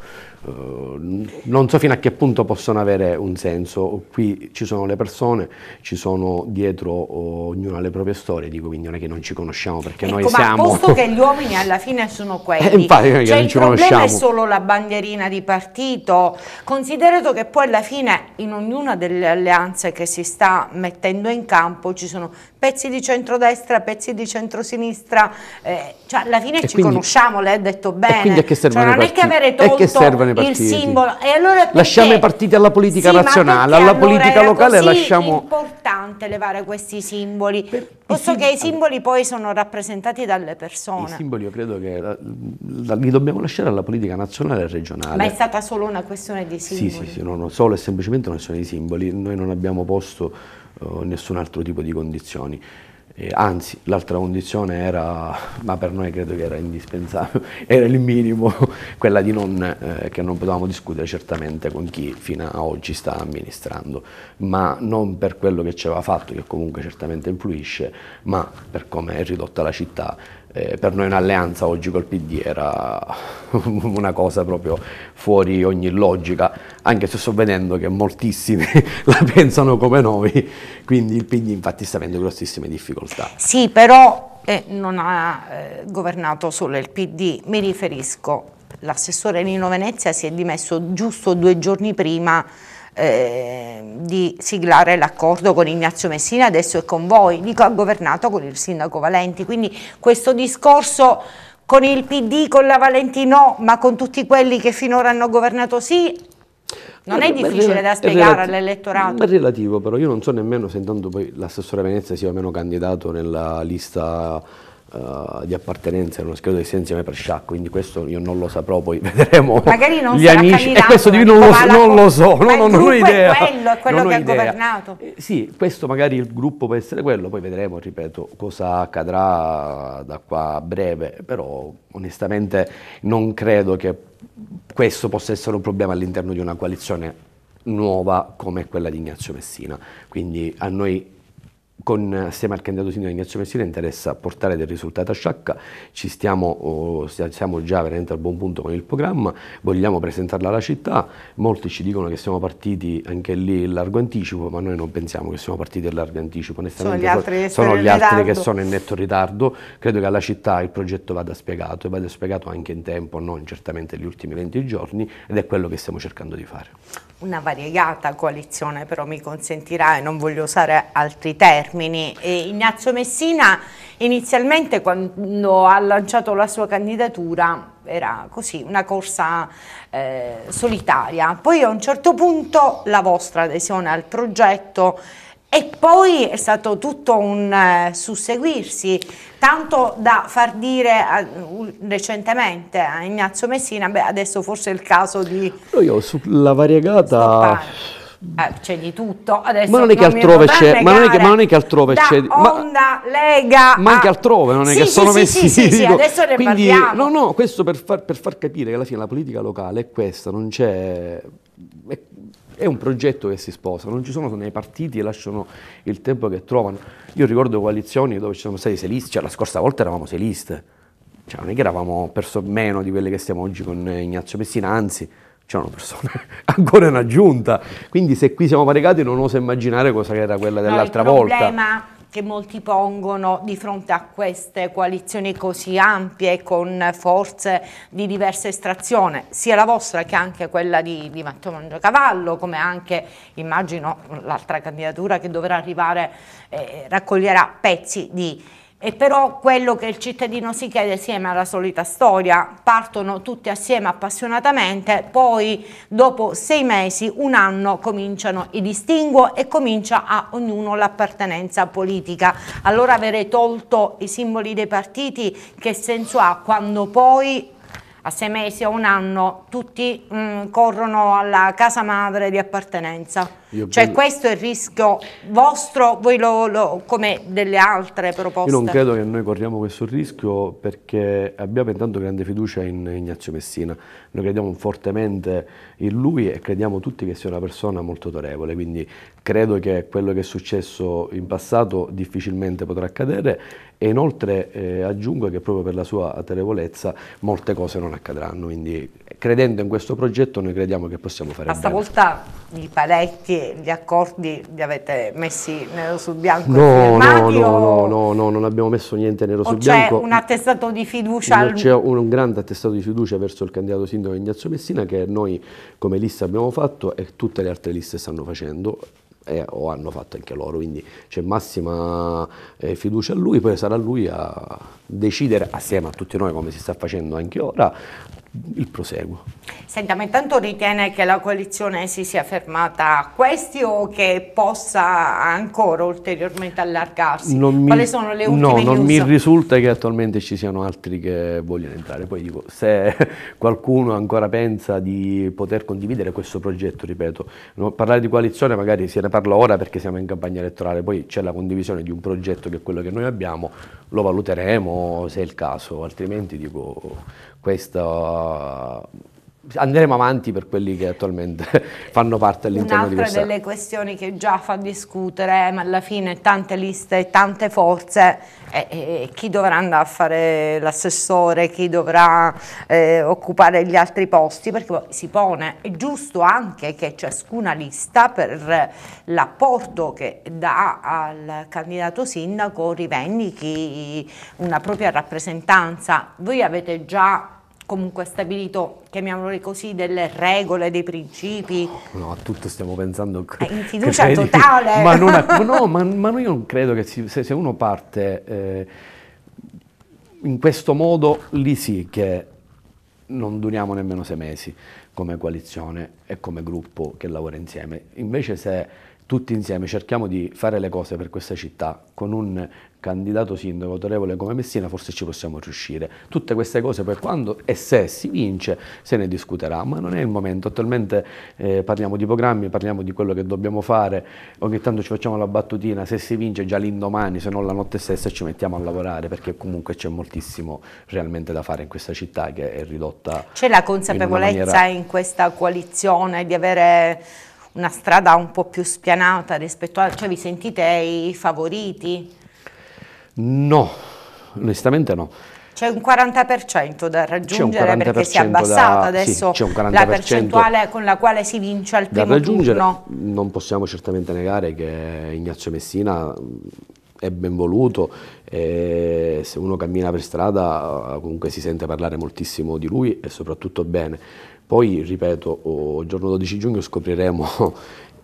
eh, non so fino a che punto possono avere un senso, qui ci sono le persone, ci sono dietro oh, ognuna le proprie storie, dico quindi non è che non ci conosciamo perché ecco, noi siamo... Ma posto che
gli uomini alla fine sono <laughs> quelli, eh, infatti, cioè non il ci problema conosciamo. è solo la bandierina di partito, considerato che poi alla fine in ognuna delle alleanze che si sta mettendo in campo ci sono pezzi di centrodestra, pezzi di centrosinistra, eh, cioè alla fine e ci quindi, conosciamo, lei ha detto bene, cioè, non è che avere tolto i partiti. Il simbolo. E allora lasciamo
i partiti alla politica sì, nazionale, alla allora politica locale lasciamo... È
importante levare questi simboli, Posso posto che i simboli poi sono rappresentati dalle persone. I
simboli io credo che eh, li dobbiamo lasciare alla politica nazionale e regionale. Ma è
stata solo una questione di simboli? Sì, sì, sì
no, no, solo e semplicemente una questione di simboli. Noi non abbiamo posto uh, nessun altro tipo di condizioni. Eh, anzi, l'altra condizione era, ma per noi credo che era indispensabile, <laughs> era il minimo, <laughs> quella di non, eh, che non potevamo discutere certamente con chi fino a oggi sta amministrando, ma non per quello che ci aveva fatto, che comunque certamente influisce, ma per come è ridotta la città eh, per noi un'alleanza oggi col PD era <laughs> una cosa proprio fuori ogni logica, anche se sto vedendo che moltissimi <laughs> la pensano come noi, quindi il PD infatti sta avendo grossissime difficoltà.
Sì, però eh, non ha eh, governato solo il PD, mi riferisco, l'assessore Nino Venezia si è dimesso giusto due giorni prima eh, di siglare l'accordo con Ignazio Messina, adesso è con voi, dico ha governato con il sindaco Valenti, quindi questo discorso con il PD, con la Valenti no, ma con tutti quelli che finora hanno governato sì, non è eh, difficile da spiegare all'elettorato. È
relativo però, io non so nemmeno se intanto poi l'assessore Venezia sia o meno candidato nella lista eh, di appartenenza a uno schiedo di si insieme per sciacco, quindi questo io non lo saprò, poi <laughs> vedremo Magari non gli amici. E eh, questo di eh, non lo, so, non lo so, non, non, non ho idea. È quello, è quello che ha idea. governato. Eh, sì, questo magari il gruppo può essere quello, poi vedremo, ripeto, cosa accadrà da qua a breve, però onestamente non credo che questo possa essere un problema all'interno di una coalizione nuova come quella di Ignazio Messina, quindi a noi con, eh, assieme al candidato sindaco Ignazio Messina interessa portare del risultato a Sciacca, ci stiamo, oh, siamo già veramente al buon punto con il programma, vogliamo presentarla alla città, molti ci dicono che siamo partiti anche lì in largo anticipo, ma noi non pensiamo che siamo partiti in largo anticipo, onestamente sono gli altri, sono gli altri che sono in netto ritardo, credo che alla città il progetto vada spiegato e vada spiegato anche in tempo, non certamente negli ultimi 20 giorni ed è quello che stiamo cercando di fare.
Una variegata coalizione però mi consentirà e non voglio usare altri termini termini. E Ignazio Messina inizialmente quando ha lanciato la sua candidatura era così una corsa eh, solitaria, poi a un certo punto la vostra adesione al progetto e poi è stato tutto un eh, susseguirsi, tanto da far dire a, recentemente a Ignazio Messina, beh adesso
forse è il caso di... Io sulla variegata... Stoppare
eh, c'è di tutto. Adesso ma non è che non altrove c'è, ma non che, ma non è che
altrove c'è. Onda, Lega. Ma anche altrove, non è sì, che sì, sono sì, messi. Sì, sì, adesso ne Quindi, parliamo. No, no, questo per far, per far, capire che alla fine la politica locale è questa, non c'è. È, è un progetto che si sposa, non ci sono, sono partiti e lasciano il tempo che trovano. Io ricordo coalizioni dove ci sono stati sei liste, cioè la scorsa volta eravamo sei liste, cioè non è che eravamo perso meno di quelle che stiamo oggi con Ignazio Pessina, anzi c'è una persona <laughs> ancora in aggiunta. Quindi se qui siamo paregati non oso immaginare cosa era quella dell'altra no, volta. Il problema
che molti pongono di fronte a queste coalizioni così ampie con forze di diversa estrazione, sia la vostra che anche quella di, di Matteo Mangiacavallo, come anche immagino l'altra candidatura che dovrà arrivare eh, raccoglierà pezzi di e però quello che il cittadino si chiede insieme alla solita storia, partono tutti assieme appassionatamente, poi dopo sei mesi, un anno cominciano i distinguo e comincia a ognuno l'appartenenza politica. Allora avere tolto i simboli dei partiti che senso ha quando poi a sei mesi o un anno tutti mh, mm, corrono alla casa madre di appartenenza? Io cioè credo... questo è il rischio vostro, voi lo, lo, come delle altre proposte? Io non credo che
noi corriamo questo rischio perché abbiamo intanto grande fiducia in Ignazio Messina, noi crediamo fortemente in lui e crediamo tutti che sia una persona molto autorevole, quindi credo che quello che è successo in passato difficilmente potrà accadere e inoltre eh, aggiungo che proprio per la sua autorevolezza molte cose non accadranno, quindi credendo in questo progetto noi crediamo che possiamo fare Basta bene.
Stavolta i paletti gli accordi li avete messi nero su bianco? No, no, no,
no, no, non abbiamo messo niente nero su bianco. C'è un
attestato di fiducia? C'è
un, grande attestato di fiducia verso il candidato sindaco Ignazio Messina che noi come lista abbiamo fatto e tutte le altre liste stanno facendo. E, o hanno fatto anche loro, quindi c'è massima eh, fiducia a lui, poi sarà lui a decidere assieme a tutti noi come si sta facendo anche ora il proseguo.
Senta, ma intanto ritiene che la coalizione si sia fermata a questi o che possa ancora ulteriormente allargarsi? Mi, Quali sono le ultime No, news? non mi
risulta che attualmente ci siano altri che vogliono entrare. Poi dico, se <laughs> qualcuno ancora pensa di poter condividere questo progetto, ripeto, parlare di coalizione magari se ne parla ora perché siamo in campagna elettorale, poi c'è la condivisione di un progetto che è quello che noi abbiamo, lo valuteremo se è il caso, altrimenti dico questo andremo avanti per quelli che attualmente <laughs> fanno parte all'interno di questa. Un'altra
delle questioni che già fa discutere, ma alla fine tante liste, tante forze, eh, eh, chi dovrà andare a fare l'assessore, chi dovrà eh, occupare gli altri posti, perché poi si pone, è giusto anche che ciascuna lista per l'apporto che dà al candidato sindaco rivendichi una propria rappresentanza. Voi avete già comunque stabilito, chiamiamolo così, delle regole, dei principi.
No, a tutto stiamo pensando. È eh, in fiducia credi, totale. Ma, non a, <laughs> no, ma, ma io non credo che si, se, se, uno parte eh, in questo modo, lì sì che non duriamo nemmeno sei mesi come coalizione e come gruppo che lavora insieme. Invece se tutti insieme cerchiamo di fare le cose per questa città con un candidato sindaco autorevole come Messina forse ci possiamo riuscire. Tutte queste cose per quando e se si vince se ne discuterà, ma non è il momento. Attualmente eh, parliamo di programmi, parliamo di quello che dobbiamo fare, ogni tanto ci facciamo la battutina, se si vince già l'indomani, se non la notte stessa ci mettiamo a lavorare perché comunque c'è moltissimo realmente da fare in questa città che è ridotta. C'è
la consapevolezza in, maniera... in questa coalizione di avere una strada un po' più spianata rispetto a... cioè vi sentite i favoriti?
No, onestamente no.
C'è un 40% da raggiungere perché si è abbassata da, adesso
sì, la percentuale
con la quale si vince al primo da raggiungere, turno.
Non possiamo certamente negare che Ignazio Messina è ben voluto e se uno cammina per strada comunque si sente parlare moltissimo di lui e soprattutto bene poi, ripeto, il giorno 12 giugno scopriremo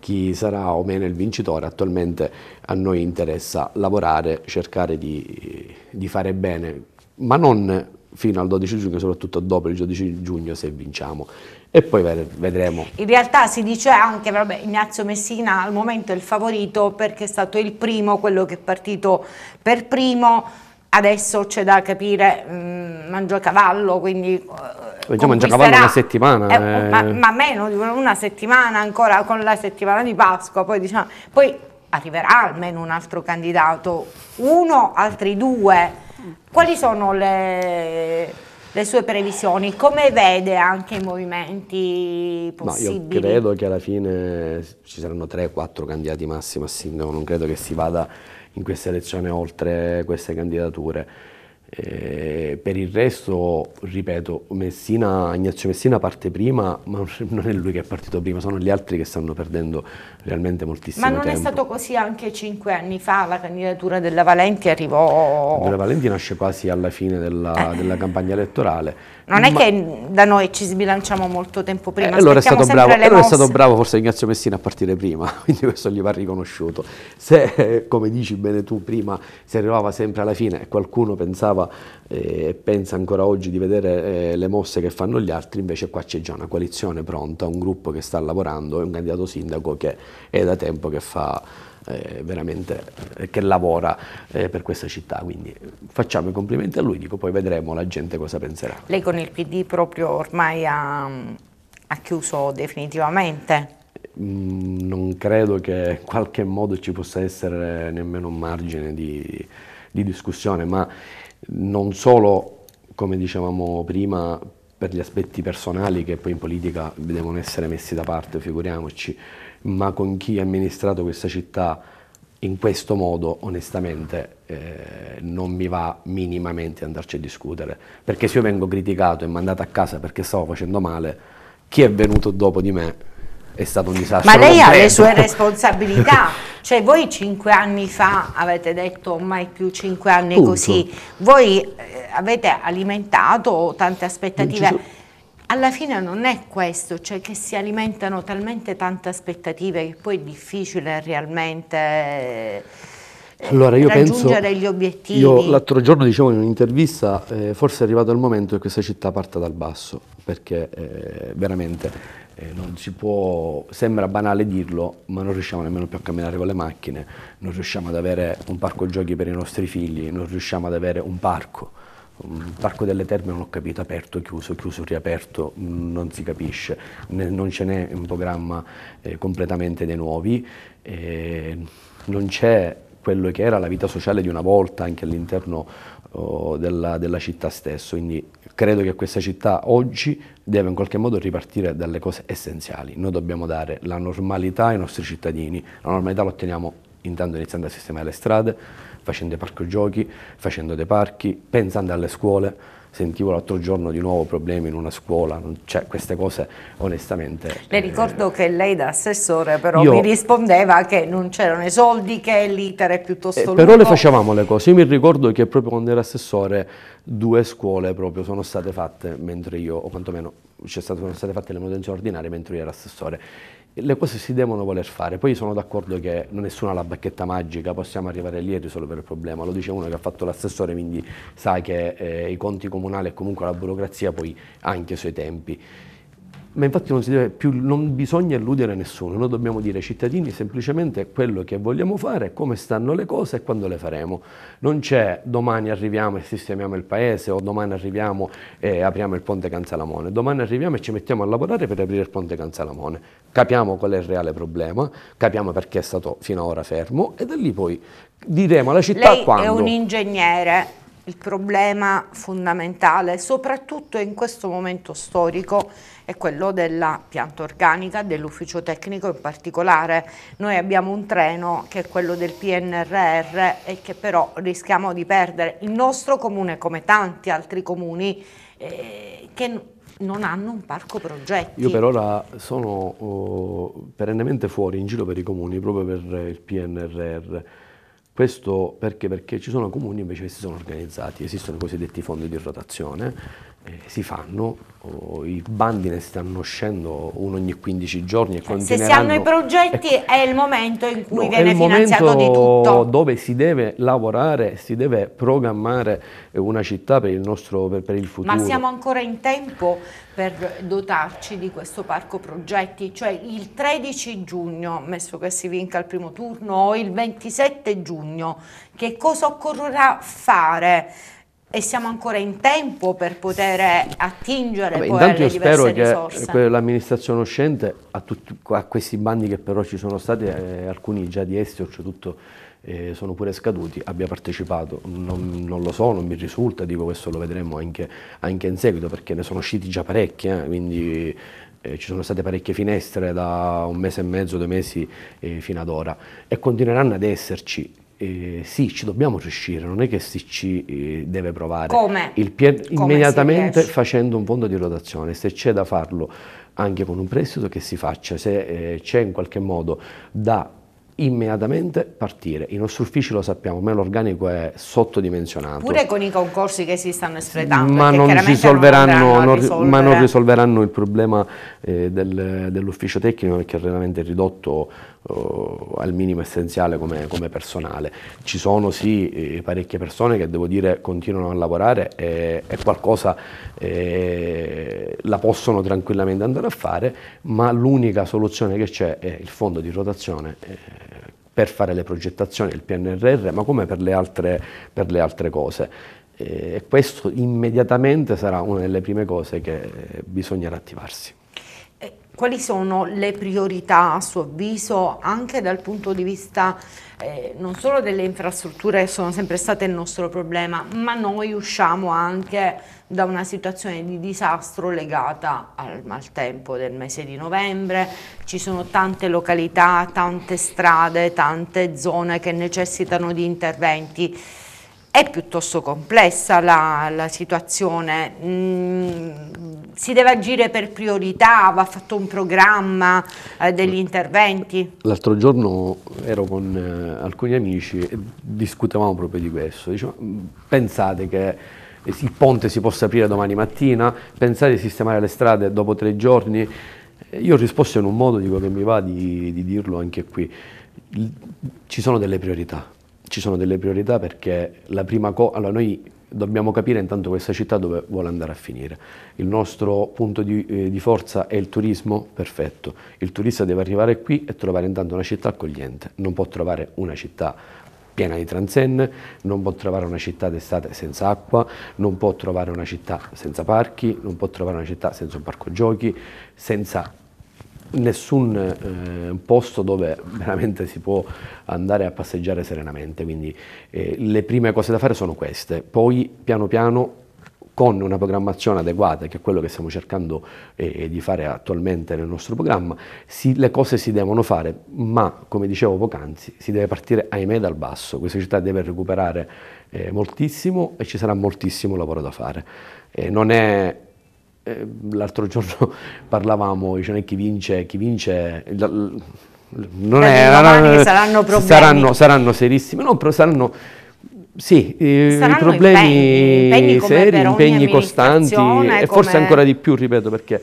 <laughs> chi sarà o meno il vincitore. Attualmente a noi interessa lavorare, cercare di, di fare bene, ma non fino al 12 giugno, soprattutto dopo il 12 giugno se vinciamo. E poi vedremo.
In realtà si dice anche, vabbè, Ignazio Messina al momento è il favorito perché è stato il primo, quello che è partito per primo Adesso c'è da capire, mh, mm, mangiacavallo, quindi...
Uh, a mangiacavallo una settimana. Eh, eh. Ma, ma,
meno di una settimana ancora con la settimana di Pasqua, poi diciamo... Poi arriverà almeno un altro candidato, uno, altri due. Quali sono le le sue previsioni. Come vede anche i movimenti possibili? No, io credo
che alla fine ci saranno 3-4 candidati massimo a sindaco, non credo che si vada in questa elezione oltre queste candidature. Eh, per il resto, ripeto, Messina, Ignazio Messina parte prima, ma non è lui che è partito prima, sono gli altri che stanno perdendo realmente moltissimo tempo. Ma non tempo. è
stato così anche cinque anni fa, la candidatura della Valenti arrivò...
La Valenti nasce quasi alla fine della, eh. della campagna elettorale non è Ma... che
da noi ci sbilanciamo molto tempo prima. Eh, allora, è stato, bravo, allora è stato bravo
forse Ignazio Messina a partire prima, <laughs> quindi questo gli va riconosciuto. Se, come dici bene tu prima, si arrivava sempre alla fine e qualcuno pensava eh, e pensa ancora oggi di vedere eh, le mosse che fanno gli altri, invece qua c'è già una coalizione pronta, un gruppo che sta lavorando e un candidato sindaco che è da tempo che fa eh, veramente eh, che lavora eh, per questa città. Quindi eh, facciamo i complimenti a lui, dico poi vedremo la gente cosa penserà.
Lei con il PD proprio ormai ha, ha chiuso definitivamente?
Mm, non credo che in qualche modo ci possa essere nemmeno un margine di, di discussione, ma non solo, come dicevamo prima, per gli aspetti personali che poi in politica devono essere messi da parte, figuriamoci, ma con chi ha amministrato questa città in questo modo onestamente eh, non mi va minimamente andarci a discutere, perché se io vengo criticato e mandato a casa perché stavo facendo male, chi è venuto dopo di me è stato un disastro. Ma lei completo. ha le sue <laughs>
responsabilità, cioè voi cinque anni fa avete detto mai più cinque anni Punto. così, voi eh, avete alimentato tante aspettative alla fine non è questo, cioè che si alimentano talmente tante aspettative che poi è difficile realmente eh,
allora, io raggiungere penso, gli obiettivi. Io l'altro giorno dicevo in un'intervista, eh, forse è arrivato il momento che questa città parta dal basso, perché eh, veramente eh, non si può, sembra banale dirlo, ma non riusciamo nemmeno più a camminare con le macchine, non riusciamo ad avere un parco giochi per i nostri figli, non riusciamo ad avere un parco. Il Parco delle Terme non ho capito, aperto, chiuso, chiuso, riaperto, non si capisce, non ce n'è un programma eh, completamente dei nuovi, eh, non c'è quello che era la vita sociale di una volta anche all'interno oh, della, della, città stessa, quindi credo che questa città oggi deve in qualche modo ripartire dalle cose essenziali, noi dobbiamo dare la normalità ai nostri cittadini, la normalità la otteniamo intanto iniziando a sistemare le strade, facendo i parco giochi, facendo dei parchi, pensando alle scuole. Sentivo l'altro giorno di nuovo problemi in una scuola, cioè queste cose onestamente.
Le eh, ricordo eh, che lei da assessore però io, mi rispondeva che non c'erano i soldi, che l'iter è piuttosto eh, lungo. Però le facevamo
le cose, io mi ricordo che proprio quando ero assessore due scuole proprio sono state fatte mentre io, o quantomeno sono state fatte le manutenzioni ordinarie mentre io ero assessore le cose si devono voler fare. Poi sono d'accordo che nessuno ha la bacchetta magica, possiamo arrivare lì e risolvere il problema. Lo dice uno che ha fatto l'assessore, quindi sa che eh, i conti comunali e comunque la burocrazia poi ha anche i suoi tempi. Ma infatti non, si deve più, non bisogna illudere nessuno, noi dobbiamo dire ai cittadini semplicemente quello che vogliamo fare, come stanno le cose e quando le faremo. Non c'è domani arriviamo e sistemiamo il paese o domani arriviamo e apriamo il ponte Canzalamone, domani arriviamo e ci mettiamo a lavorare per aprire il ponte Canzalamone. Capiamo qual è il reale problema, capiamo perché è stato fino ad ora fermo e da lì poi diremo alla città Lei quando. Lei è un
ingegnere, il problema fondamentale, soprattutto in questo momento storico, è quello della pianta organica, dell'ufficio tecnico in particolare. Noi abbiamo un treno che è quello del PNRR e che però rischiamo di perdere. Il nostro comune, come tanti altri comuni, eh, che non hanno un parco progetti. Io per
ora sono oh, perennemente fuori in giro per i comuni proprio per il PNRR questo perché? Perché ci sono comuni invece che si sono organizzati, esistono i cosiddetti fondi di rotazione eh, si fanno, oh, i bandi ne stanno uscendo uno ogni 15 giorni e continueranno. Cioè, se si hanno i ecco, progetti
è il momento in cui no, viene finanziato di tutto.
dove si deve lavorare, si deve programmare una città per il, nostro, per, per il futuro. Ma siamo
ancora in tempo per dotarci di questo parco progetti, cioè il 13 giugno, messo che si vinca il primo turno, o il 27 giugno, che cosa occorrerà fare? e siamo ancora in tempo per poter eh, attingere Vabbè, poi alle diverse eh, risorse. Intanto spero
l'amministrazione uscente a, tutti, a, questi bandi che però ci sono stati, eh, alcuni già di essi oltretutto cioè eh, sono pure scaduti, abbia partecipato, non, non, lo so, non mi risulta, dico questo lo vedremo anche, anche in seguito perché ne sono usciti già parecchi, eh, quindi eh, ci sono state parecchie finestre da un mese e mezzo, due mesi fino ad ora e continueranno ad esserci eh, sì, ci dobbiamo riuscire, non è che si ci eh, deve provare. Come? Come immediatamente facendo un fondo di rotazione, se c'è da farlo anche con un prestito che si faccia, se eh, c'è in qualche modo da immediatamente partire. I nostri uffici lo sappiamo, ma l'organico è sottodimensionato. Pure con
i concorsi che si stanno espletando. Ma, non risolveranno, non non, ma non
risolveranno il problema eh, del, dell'ufficio tecnico perché è veramente ridotto uh, al minimo essenziale come, come, personale. Ci sono sì eh, parecchie persone che devo dire continuano a lavorare e, e qualcosa eh, la possono tranquillamente andare a fare, ma l'unica soluzione che c'è è il fondo di rotazione. Eh, per fare le progettazioni, il PNRR, ma come per le altre, per le altre cose. Eh, e questo immediatamente sarà una delle prime cose che eh, bisognerà attivarsi
quali sono le priorità a suo avviso anche dal punto di vista eh, non solo delle infrastrutture che sono sempre state il nostro problema, ma noi usciamo anche da una situazione di disastro legata al maltempo del mese di novembre, ci sono tante località, tante strade, tante zone che necessitano di interventi è piuttosto complessa la, la situazione, mm, si deve agire per priorità, va fatto un programma eh, degli interventi?
L'altro giorno ero con eh, alcuni amici e discutevamo proprio di questo, Dicevo, mm, pensate che il ponte si possa aprire domani mattina, pensate di sistemare le strade dopo tre giorni, eh, io ho risposto in un modo, dico che mi va di, di dirlo anche qui, ci sono delle priorità, ci sono delle priorità perché la prima cosa, allora noi dobbiamo capire intanto questa città dove vuole andare a finire. Il nostro punto di, eh, di, forza è il turismo perfetto. Il turista deve arrivare qui e trovare intanto una città accogliente, non può trovare una città piena di transenne, non può trovare una città d'estate senza acqua, non può trovare una città senza parchi, non può trovare una città senza un parco giochi, senza nessun eh, posto dove veramente si può andare a passeggiare serenamente, quindi eh, le prime cose da fare sono queste, poi piano piano con una programmazione adeguata, che è quello che stiamo cercando eh, di fare attualmente nel nostro programma, si, le cose si devono fare, ma come dicevo poc'anzi, si deve partire ahimè dal basso, questa città deve recuperare eh, moltissimo e ci sarà moltissimo lavoro da fare. Eh, non è eh, l'altro giorno <laughs> parlavamo, cioè, chi vince, chi vince... La, la, non è, no, saranno problemi. Saranno, saranno serissimi, no, però saranno... Sì, eh, i problemi impegni, impegni seri, impegni costanti e forse ancora di più, ripeto, perché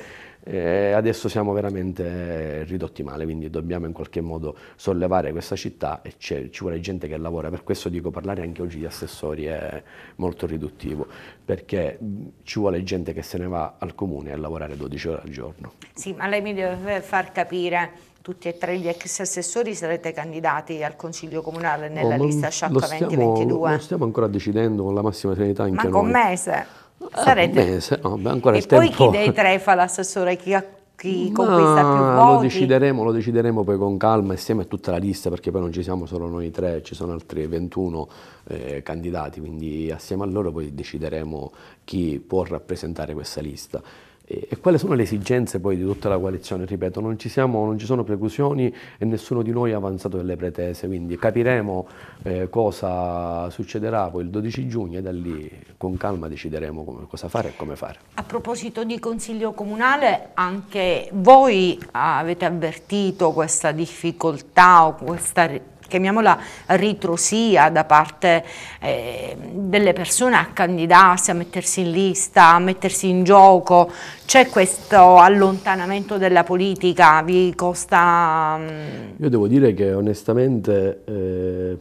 e adesso siamo veramente ridotti male, quindi dobbiamo in qualche modo sollevare questa città e ci vuole gente che lavora. Per questo dico parlare anche oggi di assessori è molto riduttivo, perché ci vuole gente che se ne va al comune a lavorare 12 ore al giorno.
Sì, ma lei mi deve far capire tutti e tre gli ex assessori sarete candidati al Consiglio Comunale nella oh, lista Sciacca 2022. Lo
stiamo ancora decidendo con la massima serenità anche Manco noi. Manco un
mese. Ah, Sarete.
Eh, beh, ancora e il poi chi dei
tre fa l'assessore? Chi, chi conquista più voti? Lo decideremo,
lo decideremo poi con calma insieme a tutta la lista perché poi non ci siamo solo noi tre, ci sono altri 21 eh, candidati, quindi assieme a loro poi decideremo chi può rappresentare questa lista. E, e quali sono le esigenze poi di tutta la coalizione? Ripeto, non ci, siamo, non ci sono preclusioni e nessuno di noi ha avanzato delle pretese, quindi capiremo eh, cosa succederà poi il 12 giugno e da lì con calma decideremo come, cosa fare e come fare.
A proposito di Consiglio Comunale, anche voi avete avvertito questa difficoltà o questa chiamiamola ritrosia da parte eh, delle persone a candidarsi, a mettersi in lista, a mettersi in gioco, c'è questo allontanamento della politica, vi costa... Mm,
Io devo dire che onestamente... Eh,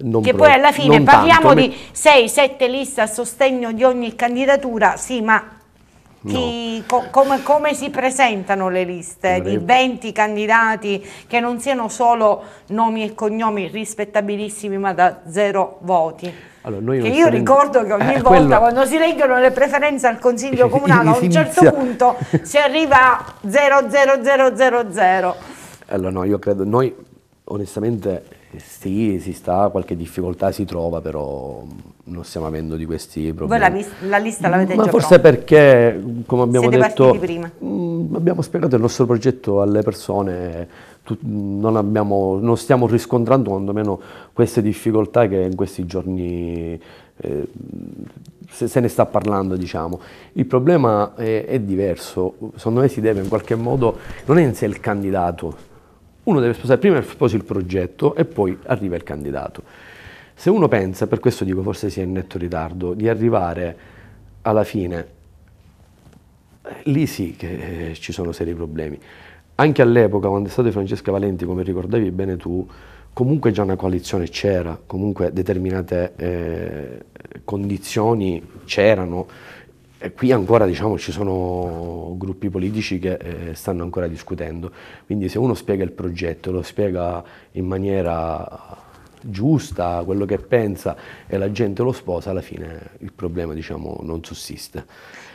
non che poi alla fine parliamo tanto. di
6-7 liste a sostegno di ogni candidatura, sì ma ti, no. co come, come, si presentano le liste di 20 candidati che non siano solo nomi e cognomi rispettabilissimi ma da zero voti?
Allora, io saremo... ricordo che ogni eh, volta quello... quando
si leggono le preferenze al Consiglio <laughs> Comunale a un certo punto si arriva a 00000.
Allora no, io credo, noi onestamente sì, si sta, qualche difficoltà si trova però non stiamo avendo di questi problemi. Voi
la, la lista l'avete già Ma forse pronto.
perché, come abbiamo Siete detto, mh, mm, abbiamo spiegato il nostro progetto alle persone, tu, non, abbiamo, non, stiamo riscontrando quantomeno queste difficoltà che in questi giorni eh, se, se, ne sta parlando, diciamo. Il problema è, è diverso, secondo me si deve in qualche modo, non è in sé il candidato, uno deve sposare prima il progetto e poi arriva il candidato. Se uno pensa, per questo dico forse sia in netto ritardo, di arrivare alla fine, eh, lì sì che eh, ci sono seri problemi. Anche all'epoca, quando è stato Francesca Valenti, come ricordavi bene tu, comunque già una coalizione c'era, comunque determinate eh, condizioni c'erano. E qui ancora diciamo, ci sono gruppi politici che eh, stanno ancora discutendo, quindi se uno spiega il progetto, lo spiega in maniera giusta, quello che pensa e la gente lo sposa, alla fine il problema diciamo, non sussiste.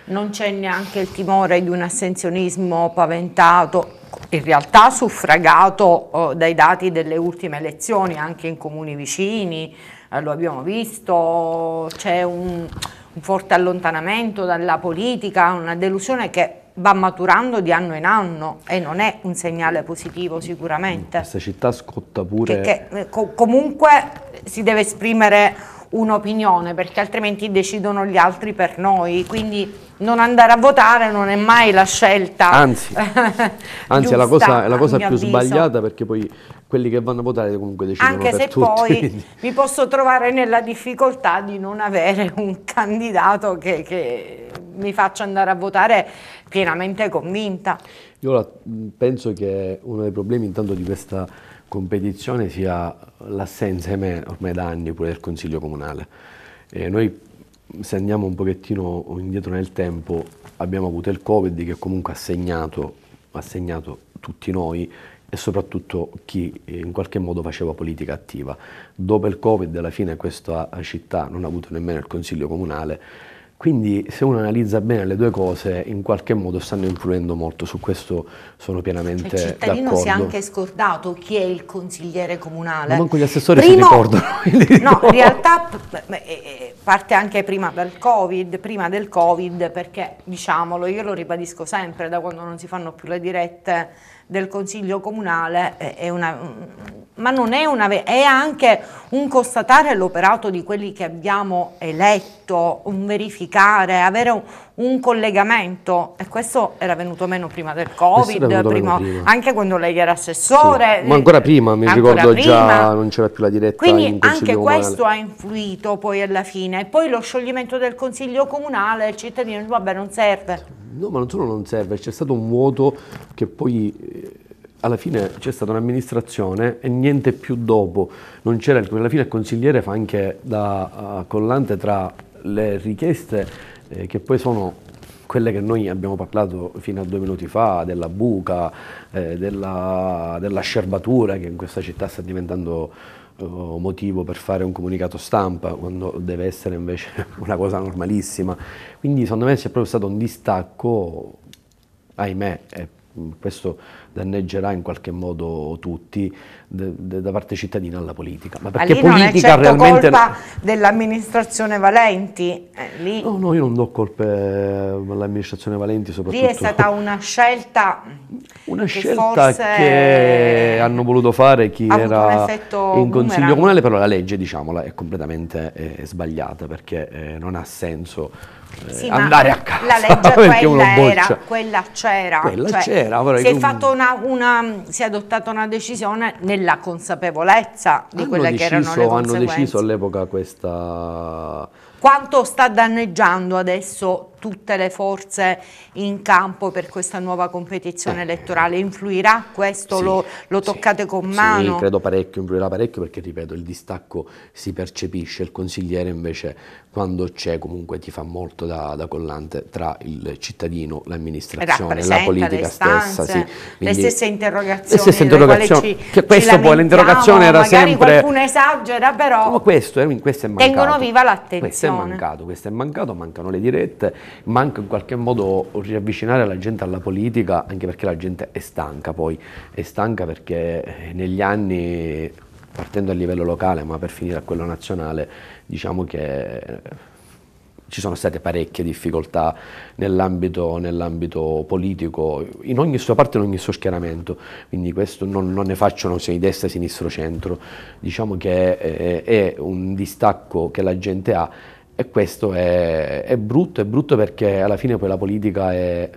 Non c'è neanche il timore di un assensionismo paventato, in realtà suffragato eh, dai dati delle ultime elezioni, anche in comuni vicini, eh, lo abbiamo visto, c'è un, un forte allontanamento dalla politica, una delusione che va maturando di anno in anno e non è un segnale positivo sicuramente.
Questa città scotta pure... Che,
che eh, co comunque si deve esprimere un'opinione perché altrimenti decidono gli altri per noi, quindi non andare a votare non è mai la scelta. Anzi, eh, <laughs> anzi è la cosa, è la cosa più avviso. sbagliata
perché poi quelli che vanno a votare comunque decidono Anche se tutti, poi <laughs>
mi posso trovare nella difficoltà di non avere un candidato che, che mi faccio andare a votare pienamente convinta.
Io la, penso che uno dei problemi intanto di questa competizione sia l'assenza, ormai da anni, pure del Consiglio Comunale. E noi se andiamo un pochettino indietro nel tempo abbiamo avuto il Covid che comunque ha segnato, ha segnato tutti noi e soprattutto chi in qualche modo faceva politica attiva. Dopo il Covid alla fine questa città non ha avuto nemmeno il Consiglio Comunale quindi se uno analizza bene le due cose, in qualche modo stanno influendo molto, su questo sono pienamente d'accordo. Il cittadino d'accordo. si è anche
scordato chi è il consigliere comunale. Ma manco gli assessori Primo,
si ricordano. <laughs> No, in
realtà eh, eh, parte anche prima del Covid, prima del Covid, perché diciamolo, io lo ribadisco sempre da quando non si fanno più le dirette del Consiglio Comunale, eh, è una, mm, ma non è una è anche un constatare l'operato di quelli che abbiamo eletto, un verificare, avere un, un collegamento e questo era venuto meno prima del Covid, prima, prima. anche quando lei era assessore. Sì, ma ancora
prima, mi ancora ricordo prima. già, non c'era più la diretta. Quindi anche questo ha
influito poi alla fine. E poi lo scioglimento del Consiglio Comunale, il cittadino dice vabbè non serve.
No, ma non solo non serve, c'è stato un vuoto che poi eh, alla fine c'è stata un'amministrazione e niente più dopo. Non c'era, alla fine il consigliere fa anche da uh, collante tra le richieste eh, che poi sono quelle che noi abbiamo parlato fino a due minuti fa, della buca, eh, della, della, scerbatura che in questa città sta diventando eh, motivo per fare un comunicato stampa quando deve essere invece <laughs> una cosa normalissima quindi secondo me c'è proprio stato un distacco ahimè questo danneggerà in qualche modo tutti de, de, da parte cittadina alla politica. Ma perché Ma lì non politica non è certo realmente... colpa
dell'amministrazione Valenti?
Eh, lì... No, no, io non do colpe all'amministrazione Valenti soprattutto. Lì è stata
una scelta
Una che scelta che hanno voluto fare chi era in Consiglio Comunale, però la legge diciamola è completamente eh, sbagliata perché eh, non ha senso eh, sì, andare a casa. La <laughs> legge quella era,
quella c'era. Quella cioè, si, un... si, è adottata una decisione nella consapevolezza di hanno quelle deciso, che erano le conseguenze. Hanno deciso
all'epoca questa...
Quanto sta danneggiando adesso tutte le forze in campo per questa nuova competizione oh. elettorale? Influirà questo? Sì, lo, lo, toccate sì, con mano? Sì,
credo parecchio, influirà parecchio perché, ripeto, il distacco si percepisce, il consigliere invece quando c'è comunque ti fa molto da, da collante tra il cittadino, l'amministrazione, la politica le stanze, stessa. Sì. Quindi, le stesse interrogazioni. Le stesse interrogazioni. Ci, questo poi l'interrogazione era sempre... qualcuno
esagera
però... No, questo, questo è mancato. Tengono viva
l'attenzione. Questo è mancato,
questo è mancato, mancano le dirette ma anche in qualche modo riavvicinare la gente alla politica, anche perché la gente è stanca poi, è stanca perché eh, negli anni, partendo a livello locale ma per finire a quello nazionale, diciamo che eh, ci sono state parecchie difficoltà nell'ambito, nell politico, in ogni sua parte, in ogni suo schieramento, quindi questo non, non ne faccio se di destra, sinistro, centro, diciamo che è, eh, è un distacco che la gente ha e questo è, è, brutto, è brutto perché alla fine poi la politica è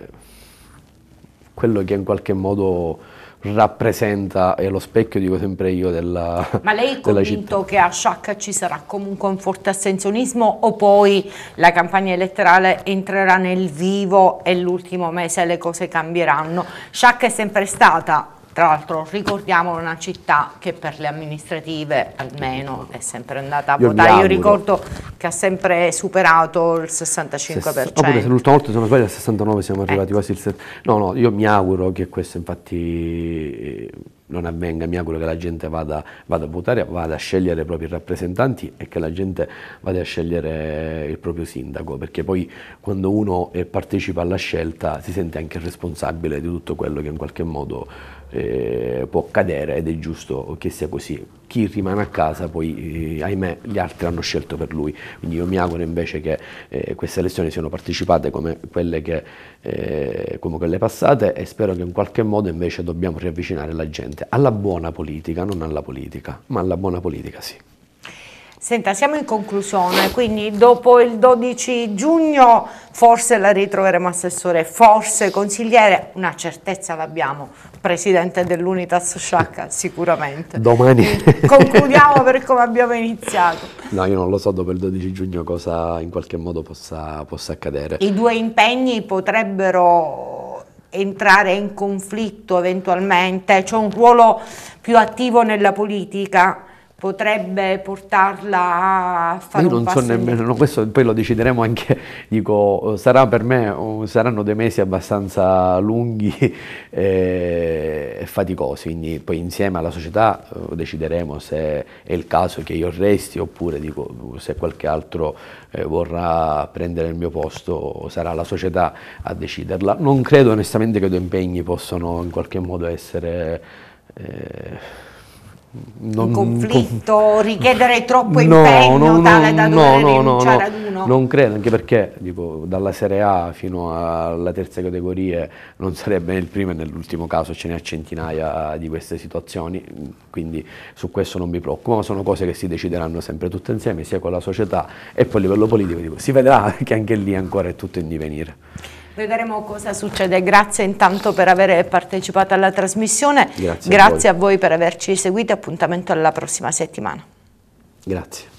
quello che in qualche modo rappresenta, è lo specchio, dico sempre io, della città. Ma lei è convinto
che a Sciacca ci sarà comunque un forte assenzionismo o poi la campagna elettorale entrerà nel vivo e l'ultimo mese le cose cambieranno? Sciacca è sempre stata tra l'altro ricordiamo una città che per le amministrative almeno è sempre andata a io votare, io ricordo che ha sempre superato il 65%. oppure se
l'ultima volta se non sbaglio al 69 siamo ecco. arrivati eh. quasi il 70%. No, no, io mi auguro che questo infatti non avvenga, mi auguro che la gente vada, vada, a votare, vada a scegliere i propri rappresentanti e che la gente vada a scegliere il proprio sindaco, perché poi quando uno partecipa alla scelta si sente anche responsabile di tutto quello che in qualche modo eh, può accadere ed è giusto che sia così. Chi rimane a casa poi, eh, ahimè, gli altri hanno scelto per lui, quindi io mi auguro invece che eh, queste elezioni siano partecipate come quelle, che, eh, come quelle passate e spero che in qualche modo invece dobbiamo riavvicinare la gente alla buona politica, non alla politica, ma alla buona politica sì.
Senta, siamo in conclusione, quindi dopo il 12 giugno forse la ritroveremo assessore, forse consigliere, una certezza l'abbiamo, presidente dell'Unitas Sciacca sicuramente. Domani. Concludiamo per come abbiamo iniziato.
No, io non lo so dopo il 12 giugno cosa in qualche modo possa, possa accadere. I
due impegni potrebbero entrare in conflitto eventualmente, c'è cioè un ruolo più attivo nella politica potrebbe portarla a fare Io non so nemmeno,
no, questo poi lo decideremo anche, dico, eh, sarà per me, eh, saranno dei mesi abbastanza lunghi <laughs> eh, e faticosi, quindi poi insieme alla società decideremo se è il caso che io resti oppure dico, se qualche altro vorrà prendere il mio posto sarà la società a deciderla. Non credo onestamente che i due impegni possano in qualche modo essere... Eh, non, conflitto,
<laughs> richiedere troppo no, impegno no, tale da no, no, no, no, Non
credo, anche perché dico, dalla Serie A fino alla terza categoria non sarebbe il primo e nell'ultimo caso, ce ne ha centinaia di queste situazioni, quindi su questo non mi preoccupo, ma sono cose che si decideranno sempre tutte insieme, sia con la società e poi a livello politico, dico, si vedrà <laughs> che anche lì ancora è tutto in divenire.
Vedremo cosa succede. Grazie intanto per aver partecipato alla trasmissione. Grazie, Grazie a, voi. a voi per averci seguito. Appuntamento alla prossima settimana.
Grazie.